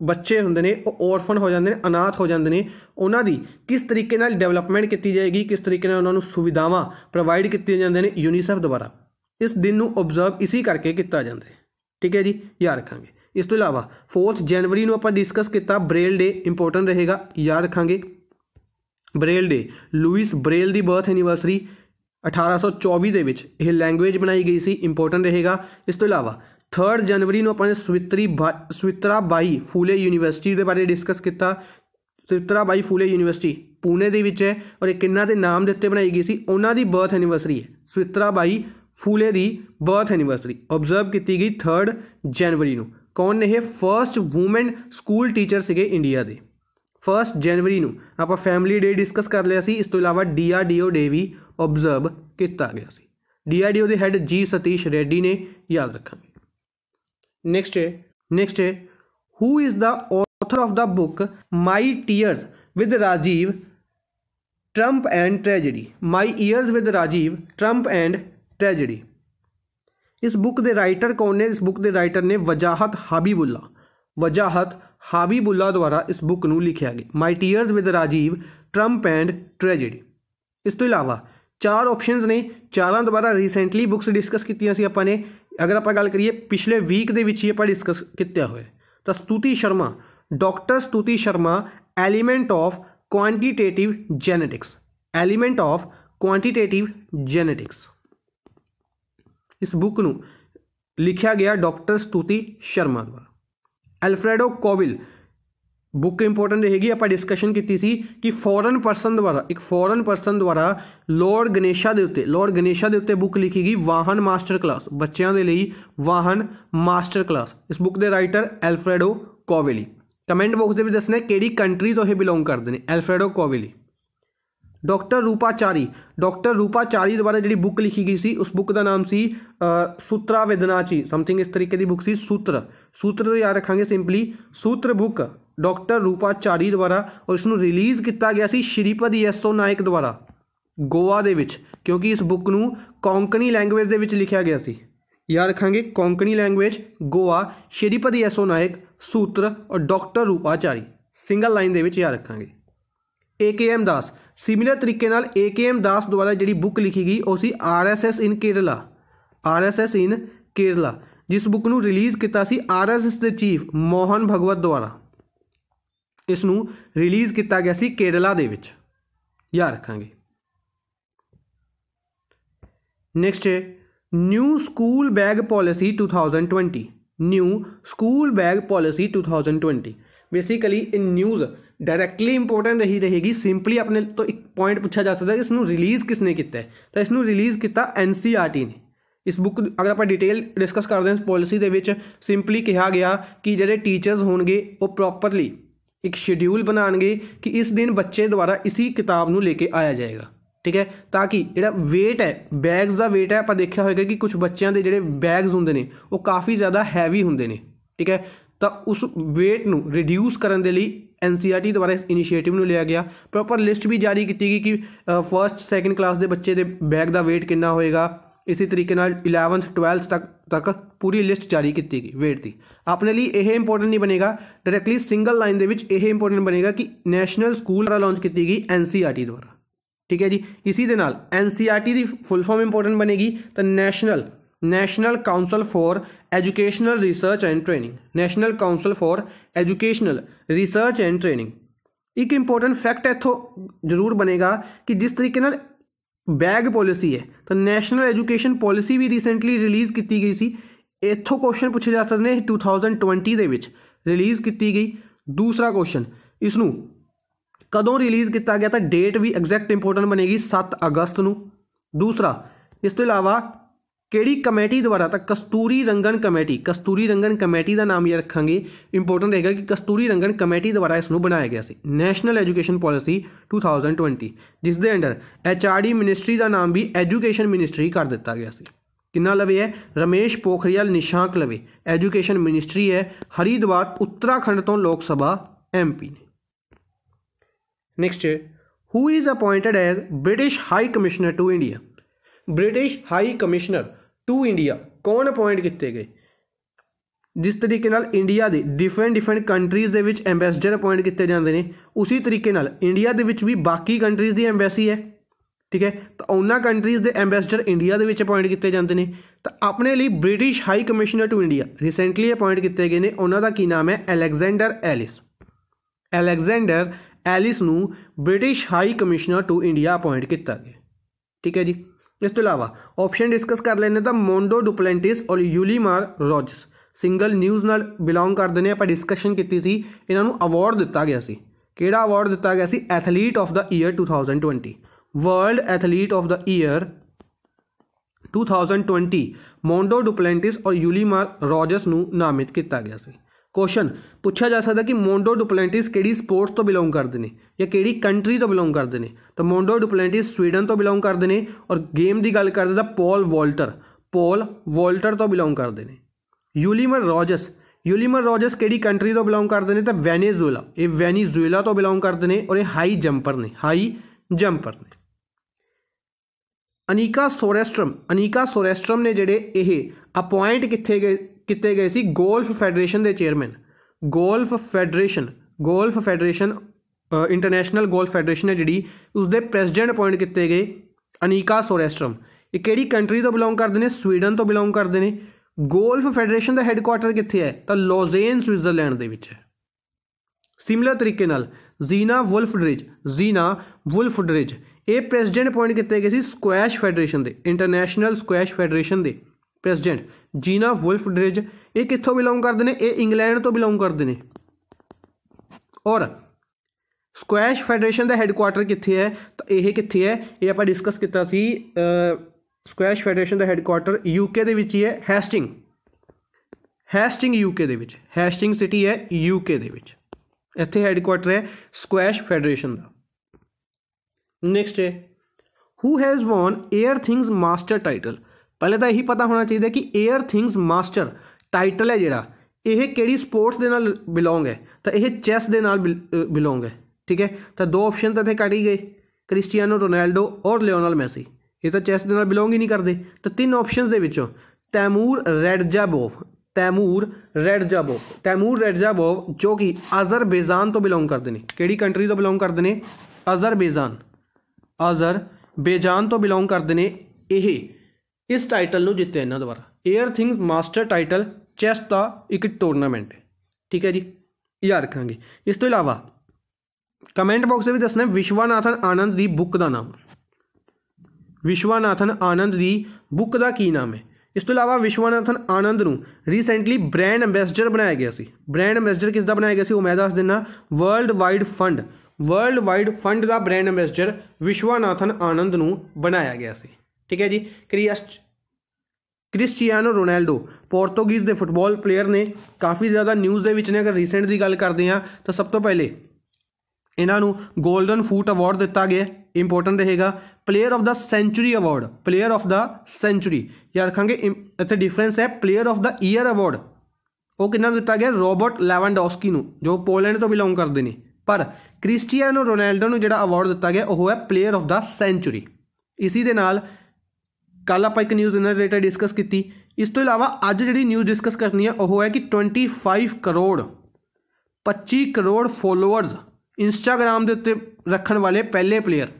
Speaker 1: ਬੱਚੇ ਹੁੰਦੇ ਨੇ ਉਹ ਔਰਫਨ ਹੋ ਜਾਂਦੇ ਨੇ ਅਨਾਥ ਹੋ ਜਾਂਦੇ ਨੇ ਉਹਨਾਂ ਦੀ ਕਿਸ ਤਰੀਕੇ ਨਾਲ ਡਿਵੈਲਪਮੈਂਟ ਕੀਤੀ ਜਾਏਗੀ ਕਿਸ ਤਰੀਕੇ ਨਾਲ ਉਹਨਾਂ ਨੂੰ ਸੁਵਿਧਾਵਾਂ ਪ੍ਰੋਵਾਈਡ ਕੀਤੀਆਂ ਜਾਂਦੀਆਂ ਨੇ ਯੂਨੀਸੈਫ ਦੁਆਰਾ ਇਸ ਦਿਨ ਨੂੰ ਆਬਜ਼ਰਵ ਇਸੇ ਕਰਕੇ ਕੀਤਾ ਜਾਂਦਾ ਹੈ ਠੀਕ ਹੈ ਜੀ ਯਾਦ ਰੱਖਾਂਗੇ ਇਸ ਤੋਂ ਇਲਾਵਾ 4th ਜਨਵਰੀ ਨੂੰ ਆਪਾਂ ਡਿਸਕਸ ਕੀਤਾ ਬ੍ਰੇਲ ਡੇ ਇੰਪੋਰਟੈਂਟ ਰਹੇਗਾ ਯਾਦ ਰੱਖਾਂਗੇ ਬ੍ਰੇਲ ਡੇ ਲੂਇਸ ਬ੍ਰੇਲ ਦੀ ਬਰਥ ਐਨੀਵਰਸਰੀ 1824 ਦੇ ਵਿੱਚ ਇਹ ਲੈਂਗੁਏਜ ਬਣਾਈ ਗਈ ਸੀ ਇੰਪੋਰਟੈਂਟ ਰਹੇਗਾ ਇਸ ਤੋਂ ਇਲਾਵਾ 3 ਜਨਵਰੀ ਨੂੰ ਆਪਾਂ ਨੇ ਸਵਿਤਰੀ ਸਵਿਤਰਾ ਬਾਈ ਫੂਲੇ ਯੂਨੀਵਰਸਿਟੀ ਦੇ ਬਾਰੇ ਡਿਸਕਸ ਕੀਤਾ ਸਵਿਤਰਾ ਬਾਈ ਫੂਲੇ ਯੂਨੀਵਰਸਿਟੀ ਪੂਨੇ ਦੇ ਵਿੱਚ ਹੈ ਔਰ ਇਹ ਕਿੰਨਾ ਦੇ ਨਾਮ ਦੇ ਉੱਤੇ ਬਣਾਈ ਗਈ ਸੀ ਉਹਨਾਂ ਦੀ ਬਰਥ ਐਨੀਵਰਸਰੀ ਹੈ ਸਵਿਤਰਾ ਬਾਈ ਫੂਲੇ ਦੀ ਬਰਥ ਐਨੀਵਰਸਰੀ ਆਬਜ਼ਰਵ ਕੀਤੀ ਗਈ 3 ਜਨਵਰੀ ਨੂੰ ਕੌਣ ਨੇ ਇਹ ਫਰਸਟ ਔਮਨ ਸਕੂਲ ਟੀਚਰ ਸੀਗੇ ਇੰਡੀਆ ਦੇ ਫਰਸਟ ਜਨਵਰੀ ਨੂੰ ਆਪਾਂ ਫੈਮਿਲੀ ਡੇ ਡਿਸਕਸ ਕਰ ਲਿਆ ਸੀ ਇਸ ਤੋਂ ਇਲਾਵਾ ਡੀਆਰਡੀਓ ਡੇ ਵੀ ਆਬਜ਼ਰਵ ਕੀਤਾ ਗਿਆ ਸੀ ਡੀਆਰਡੀਓ ਦੇ ਹੈੱਡ ਜੀ ਸਤੀਸ਼ ਰੈਡੀ ਨੇ ਯਾਦ ਰੱਖਾਂਗੇ नेक्स्ट है नेक्स्ट है who is the author of the book my years with Rajiv triumph and tragedy my years with Rajiv triumph and tragedy इस बुक के राइटर कौन ने इस बुक के राइटर ने वजाहत हाबीबुल्ला वजाहत हाबीबुल्ला द्वारा इस बुक न लिखा गया my years with Rajiv triumph and tragedy इस ਤੋਂ तो ਇਲਾਵਾ चार ਆਪਸ਼ਨਸ ने चारा द्वारा रीसेंटली बुक्स डिस्कस ਕੀਤੀਆਂ अपने ਅਗਰ ਆਪਾਂ ਗੱਲ ਕਰੀਏ ਪਿਛਲੇ ਵੀਕ ਦੇ ਵਿੱਚ ਹੀ ਆਪਾਂ ਡਿਸਕਸ ਕੀਤਾ ਹੋਇਆ ਤਾਂ Stuti Sharma doctor Stuti Sharma element of quantitative genetics element of quantitative genetics ਇਸ ਬੁੱਕ ਨੂੰ ਲਿਖਿਆ ਗਿਆ ਡਾਕਟਰ ਸਤੂਤੀ ਸ਼ਰਮਾ ਦੁਆਰਾ ਐਲਫਰੈਡੋ ਕੋਵਿਲ ਬੁੱਕ ਇੰਪੋਰਟੈਂਟ ਰਹੇਗੀ ਆਪਾਂ ਡਿਸਕਸ਼ਨ ਕੀਤੀ ਸੀ ਕਿ ਫੋਰਨ ਪਰਸਨ ਦੁਆਰਾ ਇੱਕ ਫੋਰਨ ਪਰਸਨ ਦੁਆਰਾ ਲਾਰਡ ਗਣੇਸ਼ਾ ਦੇ ਉੱਤੇ ਲਾਰਡ ਗਣੇਸ਼ਾ ਦੇ ਉੱਤੇ ਬੁੱਕ ਲਿਖੀ ਗਈ ਵਾਹਨ ਮਾਸਟਰ ਕਲਾਸ ਬੱਚਿਆਂ ਦੇ ਲਈ ਵਾਹਨ ਮਾਸਟਰ ਕਲਾਸ ਇਸ ਬੁੱਕ ਦੇ writer Alfredo Covelli comment box ਦੇ ਵਿੱਚ ਦੱਸਣਾ ਕਿਹੜੀ ਕੰਟਰੀ ਤੋਂ ਇਹ ਬਿਲੋਂਗ ਕਰਦੇ ਨੇ ਐਲਫਰੈਡੋ ਕੋਵੇਲੀ ਡਾਕਟਰ ਰੂਪਾਚਾਰੀ ਡਾਕਟਰ ਰੂਪਾਚਾਰੀ ਦੁਆਰਾ ਜਿਹੜੀ ਬੁੱਕ ਲਿਖੀ ਗਈ ਸੀ ਉਸ ਬੁੱਕ ਦਾ ਨਾਮ ਸੀ ਸੂਤਰਾ ਵੇਦਨਾਚੀ ਸਮਥਿੰਗ ਇਸ ਤਰੀਕੇ ਦੀ ਬੁੱਕ ਸੀ ਸੂਤਰ ਸੂਤਰ ਯਾਦ ਰੱਖਾਂਗੇ ਸਿੰਪਲੀ ਸੂਤਰ ਬੁੱਕ ਡਾਕਟਰ ਰੂਪਾਚਾਰੀ ਦੁਆਰਾ ਔਰ ਇਸ ਨੂੰ ਰਿਲੀਜ਼ ਕੀਤਾ ਗਿਆ ਸੀ ਸ਼੍ਰੀਪਦ ਯਸੋ ਨਾਇਕ ਦੁਆਰਾ ਗੋਆ ਦੇ ਵਿੱਚ ਕਿਉਂਕਿ ਇਸ ਬੁੱਕ ਨੂੰ ਕੌਂਕਣੀ ਲੈਂਗੁਏਜ ਦੇ ਵਿੱਚ ਲਿਖਿਆ ਗਿਆ ਸੀ ਯਾਦ ਰੱਖਾਂਗੇ ਕੌਂਕਣੀ ਲੈਂਗੁਏਜ ਗੋਆ ਸ਼੍ਰੀਪਦ ਯਸੋ ਨਾਇਕ ਸੂਤਰ ਔਰ ਡਾਕਟਰ ਰੂਪਾਚਾਰੀ ਸਿੰਗਲ ਲਾਈਨ ਦੇ ਵਿੱਚ ਯਾਦ ਰੱਖਾਂਗੇ ਏਕੇਐਮ ਦਾਸ ਸਿਮਿਲਰ ਤਰੀਕੇ ਨਾਲ ਏਕੇਐਮ ਦਾਸ ਦੁਆਰਾ ਜਿਹੜੀ ਬੁੱਕ ਲਿਖੀ ਗਈ ਉਹ ਸੀ RSS in Kerala RSS in Kerala ਜਿਸ ਬੁੱਕ ਨੂੰ ਰਿਲੀਜ਼ ਕੀਤਾ ਸੀ ਆਰਐਸਐਸ ਦੇ ਚੀਫ ਮੋਹਨ ਭਗਵਤ ਦੁਆਰਾ ਇਸ ਨੂੰ ਰਿਲੀਜ਼ ਕੀਤਾ ਗਿਆ ਸੀ ਕੇਰਲਾ ਦੇ ਵਿੱਚ ਯਾਦ ਰੱਖਾਂਗੇ ਨੈਕਸਟ ਹੈ new school bag policy 2020 new school bag policy 2020 basically in news directly important ਰਹੀ ਰਹੇਗੀ ਸਿੰਪਲੀ ਆਪਣੇ ਤੋਂ ਇੱਕ ਪੁਆਇੰਟ ਪੁੱਛਿਆ ਜਾ ਸਕਦਾ ਇਸ ਨੂੰ ਰਿਲੀਜ਼ ਕਿਸ ਨੇ ਕੀਤਾ ਹੈ ਤਾਂ ਇਸ ਨੂੰ ਰਿਲੀਜ਼ ਕੀਤਾ ਐਨਸੀਆਰਟੀ e ਨੇ ਇਸ ਬੁੱਕ ਅਗਰ ਆਪਾਂ ਡਿਟੇਲ ਡਿਸਕਸ ਕਰਦੇ ਹਾਂ ਇਸ ਪਾਲਿਸੀ ਦੇ ਵਿੱਚ ਸਿੰਪਲੀ ਕਿਹਾ ਗਿਆ ਕਿ ਜਿਹੜੇ ਟੀਚਰਸ ਹੋਣਗੇ ਉਹ ਪ੍ਰੋਪਰਲੀ ਇੱਕ ਸ਼ਡਿਊਲ ਬਣਾਣਗੇ ਕਿ ਇਸ ਦਿਨ ਬੱਚੇ ਦੁਆਰਾ ਇਸੀ ਕਿਤਾਬ ਨੂੰ ਲੈ ਕੇ ਆਇਆ ਜਾਏਗਾ ਠੀਕ ਹੈ ਤਾਂ ਕਿ ਜਿਹੜਾ weight ਹੈ ਬੈਗਸ ਦਾ weight ਹੈ ਆਪਾਂ ਦੇਖਿਆ ਹੋਵੇਗਾ ਕਿ ਕੁਝ ਬੱਚਿਆਂ ਦੇ ਜਿਹੜੇ ਬੈਗਸ ਹੁੰਦੇ ਨੇ ਉਹ ਕਾਫੀ ਜ਼ਿਆਦਾ ਹੈਵੀ ਹੁੰਦੇ ਨੇ ਠੀਕ ਹੈ ਤਾਂ ਉਸ weight ਨੂੰ ਰਿਡਿਊਸ ਕਰਨ ਦੇ ਲਈ NCERT ਦੁਆਰਾ ਇਸ ਇਨੀਸ਼ੀਏਟਿਵ ਨੂੰ ਲਿਆ ਗਿਆ ਪ੍ਰੋਪਰ ਲਿਸਟ ਵੀ ਜਾਰੀ ਕੀਤੀ ਗਈ ਕਿ ਫਰਸਟ ਸੈਕੰਡ ਕਲਾਸ ਦੇ ਬੱਚੇ ਦੇ ਬੈਗ ਦਾ weight ਕਿੰਨਾ ਹੋਏਗਾ ਇਸੇ ਤਰੀਕੇ ਨਾਲ 11th 12th ਤੱਕ ਤੱਕ ਪੂਰੀ ਲਿਸਟ ਜਾਰੀ ਕੀਤੀ ਗਈ ਵੇਟ ਦੀ ਆਪਣੇ ਲਈ ਇਹ ਇੰਪੋਰਟੈਂਟ ਨਹੀਂ ਬਨੇਗਾ ਡਾਇਰੈਕਟਲੀ ਸਿੰਗਲ ਲਾਈਨ ਦੇ ਵਿੱਚ ਇਹ ਇੰਪੋਰਟੈਂਟ ਬਨੇਗਾ ਕਿ ਨੈਸ਼ਨਲ ਸਕੂਲ ਦੁਆਰਾ ਲਾਂਚ ਕੀਤੀ ਗਈ ਐਨਸੀਆਰਟੀ e ਦੁਆਰਾ ਠੀਕ ਹੈ ਜੀ ਇਸੇ ਦੇ ਨਾਲ ਐਨਸੀਆਰਟੀ e ਦੀ ਫੁੱਲ ਫਾਰਮ ਇੰਪੋਰਟੈਂਟ ਬਨੇਗੀ ਤਾਂ national national council for educational research and training national council for educational research and training ਇੱਕ ਇੰਪੋਰਟੈਂਟ ਫੈਕਟ ਇੱਥੋਂ ਜ਼ਰੂਰ ਬਨੇਗਾ ਕਿ ਜਿਸ ਤਰੀਕੇ ਨਾਲ ਬੈਗ ਪਾਲਿਸੀ ਹੈ ਤਾਂ ਨੈਸ਼ਨਲ ਐਜੂਕੇਸ਼ਨ ਪਾਲਿਸੀ ਵੀ ਰੀਸੈਂਟਲੀ ਰਿਲੀਜ਼ ਕੀਤੀ ਗਈ ਸੀ ਇੱਥੋਂ ਕੁਐਸਚਨ ਪੁੱਛੇ ਜਾ ਸਕਦੇ ਨੇ 2020 ਦੇ ਵਿੱਚ ਰਿਲੀਜ਼ ਕੀਤੀ ਗਈ ਦੂਸਰਾ ਕੁਐਸਚਨ ਇਸ ਨੂੰ ਕਦੋਂ ਰਿਲੀਜ਼ ਕੀਤਾ ਗਿਆ ਤਾਂ ਡੇਟ ਵੀ ਐਗਜ਼ੈਕਟ ਇੰਪੋਰਟੈਂਟ ਬਣੇਗੀ 7 ਅਗਸਤ ਨੂੰ ਦੂਸਰਾ ਇਸ ਤੋਂ ਇਲਾਵਾ ਕਿਹੜੀ ਕਮੇਟੀ ਦੁਆਰਾ ਤਾਂ ਕਸਤੂਰੀ ਰੰਗਨ ਕਮੇਟੀ ਕਸਤੂਰੀ ਰੰਗਨ ਕਮੇਟੀ ਦਾ ਨਾਮ ਯਾਦ ਰੱਖਾਂਗੇ ਇੰਪੋਰਟੈਂਟ ਰਹੇਗਾ ਕਿ ਕਸਤੂਰੀ ਰੰਗਨ ਕਮੇਟੀ ਦੁਆਰਾ ਇਸ ਨੂੰ ਬਣਾਇਆ ਗਿਆ ਸੀ ਨੈਸ਼ਨਲ ਐਜੂਕੇਸ਼ਨ ਪਾਲਿਸੀ 2020 ਜਿਸ ਦੇ ਅੰਡਰ ਐਚਆਰਡੀ ਮਿਨਿਸਟਰੀ ਦਾ ਨਾਮ ਵੀ ਐਜੂਕੇਸ਼ਨ ਮਿਨਿਸਟਰੀ ਕਰ ਦਿੱਤਾ ਗਿਆ ਸੀ ਕਿੰਨਾ ਲਵੇ ਹੈ ਰਮੇਸ਼ ਪੋਖਰੀਆਲ ਨਿਸ਼ਾਂਕ ਲਵੇ ਐਜੂਕੇਸ਼ਨ ਮਿਨਿਸਟਰੀ ਹੈ ਹਰੀਦਵਾਰ ਉੱਤਰਾਖੰਡ ਤੋਂ ਲੋਕ ਸਭਾ ਐਮਪੀ ਨੇ next who is appointed as British high commissioner to India British high commissioner to India ਕੌਣ ਅਪਾਇੰਟ ਕੀਤੇ ਗਏ ਜਿਸ ਤਰੀਕੇ ਨਾਲ ਇੰਡੀਆ ਦੇ ਡਿਫਰੈਂਟ ਡਿਫਰੈਂਟ ਕੰਟਰੀਜ਼ ਦੇ ਵਿੱਚ ਐਮਬੈਸਡਰ ਅਪਾਇੰਟ ਕੀਤੇ ਜਾਂਦੇ ਨੇ ਉਸੇ ਤਰੀਕੇ ਨਾਲ ਇੰਡੀਆ ਦੇ ਵਿੱਚ ਵੀ ਬਾਕੀ ਕੰਟਰੀਜ਼ ਦੀ ਐਮਬੈਸੀ ਹੈ ਠੀਕ ਹੈ ਤਾਂ ਉਹਨਾਂ ਕੰਟਰੀਜ਼ ਦੇ ਐਮਬੈਸਡਰ ਇੰਡੀਆ ਦੇ ਵਿੱਚ ਅਪਾਇੰਟ ਕੀਤੇ ਜਾਂਦੇ ਨੇ ਤਾਂ ਆਪਣੇ ਲਈ British high commissioner to India recently appoint ਕੀਤੇ ਗਏ ਨੇ ਉਹਨਾਂ ਦਾ ਕੀ ਨਾਮ ਹੈ ਅਲੈਗਜ਼ੈਂਡਰ ਐਲਿਸ ਅਲੈਗਜ਼ੈਂਡਰ ਐਲਿਸ ਨੂੰ British high commissioner to India appoint ਕੀਤਾ ਗਿਆ ਠੀਕ ਹੈ ਜੀ ਇਸ ਤੋਂ ਇਲਾਵਾ ਆਪਸ਼ਨ ਡਿਸਕਸ ਕਰ ਲੈਨੇ ਤਾਂ ਮੋਂਡੋ ਡੁਪਲੈਂਟਿਸ ਔਰ ਯੂਲੀਮਾਰ ਰੋਜਸ ਸਿੰਗਲ ਨਿਊਜ਼ ਨਾਲ ਬਿਲੋਂਗ ਕਰਦੇ ਨੇ ਆਪਾਂ ਡਿਸਕਸ਼ਨ ਕੀਤੀ ਸੀ ਇਹਨਾਂ ਨੂੰ ਅਵਾਰਡ ਦਿੱਤਾ ਗਿਆ ਸੀ ਕਿਹੜਾ ਅਵਾਰਡ ਦਿੱਤਾ ਗਿਆ ਸੀ athlete of the year 2020 world athlete of the year 2020 Mondo Duplantis ਔਰ ਯੂਲੀਮਾਰ ਰੋਜਸ ਨੂੰ ਨਾਮਿਤ ਕੀਤਾ ਗਿਆ ਸੀ ਕੁਐਸਚਨ ਪੁੱਛਿਆ ਜਾ ਸਕਦਾ ਕਿ ਮੋਂਡੋ ਡੁਪਲੈਂਟਿਸ ਕਿਹੜੀ ਸਪੋਰਟਸ ਤੋਂ ਬਿਲੋਂਗ ਕਰਦੇ ਨੇ ਜਾਂ ਕਿਹੜੀ ਕੰਟਰੀ ਤੋਂ ਬਿਲੋਂਗ ਕਰਦੇ ਨੇ ਤਾਂ ਮੋਂਡੋ ਡੁਪਲੈਂਟਿਸ ਸਵੀਡਨ ਤੋਂ ਬਿਲੋਂਗ ਕਰਦੇ ਨੇ ਔਰ ਗੇਮ ਦੀ ਗੱਲ ਕਰਦੇ ਤਾਂ ਪੌਲ ਵਾਲਟਰ ਪੌਲ ਵਾਲਟਰ ਤੋਂ ਬਿਲੋਂਗ ਕਰਦੇ ਨੇ ਯੂਲੀਮਰ ਰੋਜਸ ਯੂਲੀਮਰ ਰੋਜਸ ਕਿਹੜੀ ਕੰਟਰੀ ਤੋਂ ਬਿਲੋਂਗ ਕਰਦੇ ਨੇ ਤਾਂ ਵੈਨੇਜ਼ੁਏਲਾ ਇਹ ਵੈਨੇਜ਼ੁਏਲਾ ਤੋਂ ਬਿਲੋਂਗ ਕਰਦੇ ਨੇ ਔਰ ਇਹ ਹਾਈ ਜੰਪਰ ਨੇ ਹਾਈ ਜੰਪਰ ਨੇ ਅਨੀਕਾ ਸੋਰੈਸਟਰਮ ਅਨੀਕਾ ਸੋਰੈਸਟਰਮ ਨੇ ਜਿਹੜੇ ਇਹ ਅਪਾਇੰਟ ਕਿੱਥੇ ਗਏ ਕੀਤੇ ਗਏ ਸੀ ਗੋਲਫ ਫੈਡਰੇਸ਼ਨ ਦੇ chairman golf federation golf federation international golf federation ਹੈ ਜਿਹੜੀ ਉਸ ਦੇ ਪ੍ਰੈਜ਼ੀਡੈਂਟ ਅਪਾਇੰਟ ਕੀਤੇ ਗਏ ਅਨੀਕਾ ਸੋਰੈਸਟਰਮ ਇਹ ਕਿਹੜੀ ਕੰਟਰੀ ਤੋਂ ਬਿਲੋਂਗ ਕਰਦੇ ਨੇ ਸਵੀਡਨ ਤੋਂ ਬਿਲੋਂਗ ਕਰਦੇ ਨੇ ਗੋਲਫ ਫੈਡਰੇਸ਼ਨ ਦਾ ਹੈੱਡਕੁਆਰਟਰ ਕਿੱਥੇ ਹੈ ਤਾਂ ਲੋਜ਼ੇਨ ਸਵਿਟਜ਼ਰਲੈਂਡ ਦੇ ਵਿੱਚ ਹੈ ਸਿਮਿਲਰ ਤਰੀਕੇ ਨਾਲ ਜ਼ੀਨਾ ਵੁਲਫਡ੍ਰਿਜ ਜ਼ੀਨਾ ਵੁਲਫਡ੍ਰਿਜ ਇਹ ਪ੍ਰੈਜ਼ੀਡੈਂਟ ਅਪਾਇੰਟ ਕੀਤੇ ਗਏ ਸੀ ਸਕੁਐਸ਼ ਫੈਡਰੇਸ਼ਨ ਦੇ ਇੰਟਰਨੈਸ਼ਨਲ ਸਕੁਐਸ਼ ਫੈਡਰੇਸ਼ਨ ਦੇ ਪ੍ਰੈਜ਼ੀਡੈਂਟ ਜੀਨਾ ਵੁਲਫ ਡ੍ਰਿਜ ਇਹ ਕਿੱਥੋਂ ਬਿਲੋਂਗ ਕਰਦੇ ਨੇ ਇਹ ਇੰਗਲੈਂਡ ਤੋਂ ਬਿਲੋਂਗ ਕਰਦੇ ਨੇ ਔਰ ਸਕੁਐਸ਼ ਫੈਡਰੇਸ਼ਨ ਦਾ ਹੈੱਡਕੁਆਰਟਰ ਕਿੱਥੇ ਹੈ ਤਾਂ ਇਹ ਕਿੱਥੇ ਹੈ ਇਹ ਆਪਾਂ ਡਿਸਕਸ ਕੀਤਾ ਸੀ ਸਕੁਐਸ਼ ਫੈਡਰੇਸ਼ਨ ਦਾ ਹੈੱਡਕੁਆਰਟਰ ਯੂਕੇ ਦੇ ਵਿੱਚ ਹੀ ਹੈ ਹੈਸਟਿੰਗ ਹੈਸਟਿੰਗ ਯੂਕੇ ਦੇ ਵਿੱਚ ਹੈਸਟਿੰਗ ਸਿਟੀ ਹੈ ਯੂਕੇ ਦੇ ਵਿੱਚ ਇੱਥੇ ਹੈੱਡਕੁਆਰਟਰ ਹੈ ਸਕੁਐਸ਼ ਫੈਡਰੇਸ਼ਨ ਦਾ ਨੈਕਸਟ ਹੈ who has won Airthings master title ਪਹਿਲੇ ਤਾਂ ਇਹੀ ਪਤਾ ਹੋਣਾ ਚਾਹੀਦਾ ਕਿ 에ਅਰ ਥਿੰਗਸ ਮਾਸਟਰ ਟਾਈਟਲ ਹੈ ਜਿਹੜਾ ਇਹ ਕਿਹੜੀ ਸਪੋਰਟਸ ਦੇ ਨਾਲ ਬਿਲੋਂਗ ਹੈ ਤਾਂ ਇਹ ਚੈਸ ਦੇ ਨਾਲ ਬਿਲੋਂਗ ਹੈ ਠੀਕ ਹੈ ਤਾਂ ਦੋ ਆਪਸ਼ਨ ਤਾਂ ਇੱਥੇ ਕੱਢੀ ਗਏ ਕ੍ਰਿਸਟੀਆਨੋ ਰੋਨਾਲਡੋ ਔਰ ਲਿਓਨਲ ਮੈਸੀ ਇਹ ਤਾਂ ਚੈਸ ਦੇ ਨਾਲ ਬਿਲੋਂਗ ਹੀ ਨਹੀਂ ਕਰਦੇ ਤਾਂ ਤਿੰਨ ਆਪਸ਼ਨਸ ਦੇ ਵਿੱਚੋਂ ਤੈਮੂਰ ਰੈਡਜਾਬੋਵ ਤੈਮੂਰ ਰੈਡਜਾਬੋਵ ਤੈਮੂਰ ਰੈਡਜਾਬੋਵ ਜੋ ਕਿ ਅਜ਼ਰਬੈਜ਼ਾਨ ਤੋਂ ਬਿਲੋਂਗ ਕਰਦੇ ਨੇ ਕਿਹੜੀ ਕੰਟਰੀ ਤੋਂ ਬਿਲੋਂਗ ਕਰਦੇ ਨੇ ਅਜ਼ਰਬੈਜ਼ਾਨ ਅਜ਼ਰਬੈਜ਼ਾਨ ਤੋਂ ਬਿਲੋਂਗ ਕਰਦੇ ਨੇ ਇਹ ਇਸ ਟਾਈਟਲ ਨੂੰ ਜਿੱਤਿਆ ਇਹਨਾਂ ਦੁਆਰਾ Airthings master title chess ਦਾ ਇੱਕ ਟੂਰਨਾਮੈਂਟ ਠੀਕ ਹੈ ਜੀ ਯਾਦ ਰੱਖਾਂਗੇ ਇਸ ਤੋਂ ਇਲਾਵਾ ਕਮੈਂਟ ਬਾਕਸ ਵਿੱਚ ਦੱਸਣਾ ਵਿਸ਼ਵਨਾਥਨ ਆਨੰਦ ਦੀ ਬੁੱਕ ਦਾ ਨਾਮ ਵਿਸ਼ਵਨਾਥਨ ਆਨੰਦ ਦੀ ਬੁੱਕ ਦਾ ਕੀ ਨਾਮ ਹੈ ਇਸ ਤੋਂ ਇਲਾਵਾ ਵਿਸ਼ਵਨਾਥਨ ਆਨੰਦ ਨੂੰ ਰੀਸੈਂਟਲੀ ਬ੍ਰਾਂਡ ਐਮਬੈਸਡਰ ਬਣਾਇਆ ਗਿਆ ਸੀ ਬ੍ਰਾਂਡ ਐਮਬੈਸਡਰ ਕਿਸ ਦਾ ਬਣਾਇਆ ਗਿਆ ਸੀ ਉਹ ਮੈਂ ਦੱਸ ਦਿੰਨਾ world wide fund world wide fund ਦਾ ਬ੍ਰਾਂਡ ਐਮਬੈਸਡਰ ਵਿਸ਼ਵਨਾਥਨ ਆਨੰਦ ਨੂੰ ਬਣਾਇਆ ਗਿਆ ਸੀ ਠੀਕ ਹੈ ਜੀ ਕ੍ਰਿਸਟ ਕ੍ਰਿਸਟੀਆਨੋ ਰੋਨਾਲਡੋ ਪੋਰਟੋਗੀਜ਼ ਦੇ ਫੁੱਟਬਾਲ ਪਲੇਅਰ ਨੇ ਕਾਫੀ ਜ਼ਿਆਦਾ ਨਿਊਜ਼ ਦੇ ਵਿੱਚ ਨੇ ਅਗਰ ਰੀਸੈਂਟ ਦੀ ਗੱਲ ਕਰਦੇ ਆ ਤਾਂ ਸਭ ਤੋਂ ਪਹਿਲੇ ਇਹਨਾਂ ਨੂੰ 골ਡਨ ਫੂਟ ਅਵਾਰਡ ਦਿੱਤਾ ਗਿਆ ਇੰਪੋਰਟੈਂਟ ਰਹੇਗਾ player of the century award player of the century ਯਾਦ ਰੱਖਾਂਗੇ ਇੱਥੇ ਡਿਫਰੈਂਸ ਹੈ player of the year award ਉਹ ਕਿੰਨਾ ਦਿੱਤਾ ਗਿਆ ਰੋਬਰਟ ਲੈਵਨਡੋਸਕੀ ਨੂੰ ਜੋ ਪੋਲੈਂਡ ਤੋਂ ਬਿਲੋਂਗ ਕਰਦੇ ਨੇ ਪਰ ਕ੍ਰਿਸਟੀਆਨੋ ਰੋਨਾਲਡੋ ਨੂੰ ਜਿਹੜਾ ਅਵਾਰਡ ਦਿੱਤਾ ਗਿਆ ਉਹ ਹੈ ਪਲੇਅਰ ਆਫ ਦਾ ਸੈਂਚੁਰੀ ਇਸੇ ਦੇ ਨਾਲ ਕੱਲ ਆਪਾਂ ਇੱਕ ਨਿਊਜ਼ ਇਹਨਾਂ ਰਿਲੇਟਡ ਡਿਸਕਸ ਕੀਤੀ ਇਸ ਤੋਂ ਇਲਾਵਾ ਅੱਜ ਜਿਹੜੀ ਨਿਊਜ਼ ਡਿਸਕਸ ਕਰਨੀ ਹੈ ਉਹ ਹੈ ਕਿ 25 ਕਰੋੜ 25 ਕਰੋੜ ਫੋਲੋਅਰਸ ਇੰਸਟਾਗ੍ਰam ਦੇ ਉੱਤੇ ਰੱਖਣ ਵਾਲੇ ਪਹਿਲੇ ਪਲੇਅਰ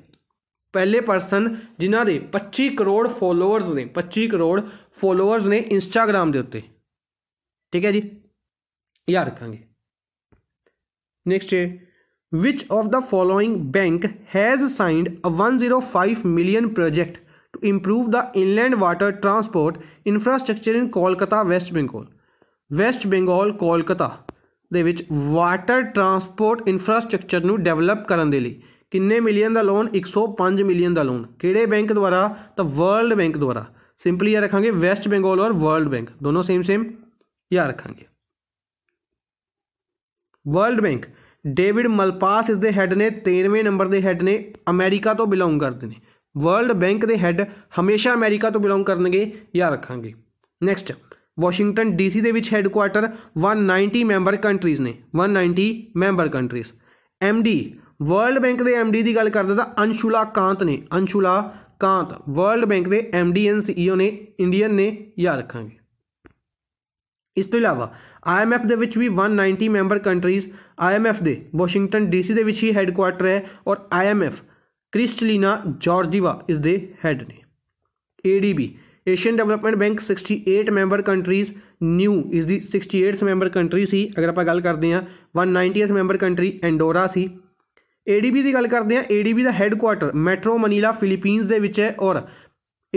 Speaker 1: ਪਹਿਲੇ ਪਰਸਨ ਜਿਨ੍ਹਾਂ ਦੇ 25 ਕਰੋੜ ਫੋਲੋਅਰਸ ਨੇ 25 ਕਰੋੜ ਫੋਲੋਅਰਸ ਨੇ ਇੰਸਟਾਗ੍ਰam ਦੇ ਉੱਤੇ ਠੀਕ ਹੈ ਜੀ ਯਾਦ ਰੱਖਾਂਗੇ ਨੈਕਸਟ ਹੈ which of the following bank has signed a 105 million project to improve the inland water transport infrastructure in Kolkata, West Bengal. West Bengal Kolkata ਦੇ ਵਿੱਚ ਵਾਟਰ ਟਰਾਂਸਪੋਰਟ ਇਨਫਰਾਸਟ੍ਰਕਚਰ ਨੂੰ ਡਿਵੈਲਪ ਕਰਨ ਦੇ ਲਈ ਕਿੰਨੇ ਮਿਲੀਅਨ ਦਾ ਲੋਨ 105 ਮਿਲੀਅਨ ਦਾ ਲੋਨ ਕਿਹੜੇ ਬੈਂਕ ਦੁਆਰਾ ਤਾਂ ਵਰਲਡ ਬੈਂਕ ਦੁਆਰਾ ਸਿੰਪਲੀ ਇਹ ਰੱਖਾਂਗੇ ਵੈਸਟ ਬੰਗਾਲ ਔਰ ਵਰਲਡ ਬੈਂਕ ਦੋਨੋਂ ਸੇਮ ਸੇਮ ਯਾ ਰੱਖਾਂਗੇ ਵਰਲਡ ਬੈਂਕ ਡੇਵਿਡ ਮਲਪਾਸ ਇਸ ਦੇ ਹੈੱਡ ਨੇ 13ਵੇਂ ਨੰਬਰ ਦੇ ਹੈੱਡ ਨੇ ਅਮਰੀਕਾ ਤੋਂ ਬਿਲੋਂਗ ਕਰਦੇ ਨੇ ਵਰਲਡ ਬੈਂਕ ਦੇ ਹੈੱਡ ਹਮੇਸ਼ਾ ਅਮਰੀਕਾ ਤੋਂ ਬਿਲੋਂਗ ਕਰਨਗੇ ਯਾਦ ਰੱਖਾਂਗੇ ਨੈਕਸਟ ਵਾਸ਼ਿੰਗਟਨ ਡੀਸੀ ਦੇ ਵਿੱਚ ਹੈੱਡ ਕੁਆਟਰ 190 ਮੈਂਬਰ ਕੰਟਰੀਜ਼ ਨੇ 190 member countries MD world bank ਦੇ ਐਮਡੀ ਦੀ ਗੱਲ ਕਰਦਾ ਤਾਂ ਅੰਸ਼ੁਲਾ ਕਾਂਤ ਨੇ ਅੰਸ਼ੁਲਾ ਕਾਂਤ ਵਰਲਡ ਬੈਂਕ ਦੇ ਐਮਡੀ ਐਂਡ ਸੀਈਓ ਨੇ ਇੰਡੀਅਨ ਨੇ ਯਾਦ ਰੱਖਾਂਗੇ ਇਸ ਤੋਂ ਇਲਾਵਾ ਆਈਐਮਐਫ ਦੇ ਵਿੱਚ ਵੀ 190 ਮੈਂਬਰ ਕੰਟਰੀਜ਼ ਆਈਐਮਐਫ ਦੇ ਵਾਸ਼ਿੰਗਟਨ ਡੀਸੀ ਦੇ ਵਿੱਚ ਹੀ ਹੈੱਡ ਕੁਆਟਰ ਹੈ ਔਰ ਆਈਐਮਐਫ ਕ੍ਰਿਸਟਲੀਨਾ ਜਾਰਜੀਵਾ ਇਸ ਦੇ ਹੈੱਡ ਨੇ ADB Asian development bank 68 member countries new ਇਸ ਦੀ 68th ਮੈਂਬਰ ਕੰਟਰੀ ਸੀ ਅਗਰ ਆਪਾਂ ਗੱਲ ਕਰਦੇ ਹਾਂ 190th ਮੈਂਬਰ ਕੰਟਰੀ ਐਂਡੋਰਾ ਸੀ ADB ਦੀ ਗੱਲ ਕਰਦੇ ਹਾਂ ADB ਦਾ ਹੈੱਡਕੁਆਟਰ ਮੈਟਰੋ ਮਨੀਲਾ ਫਿਲੀਪੀਨਸ ਦੇ ਵਿੱਚ ਹੈ ਔਰ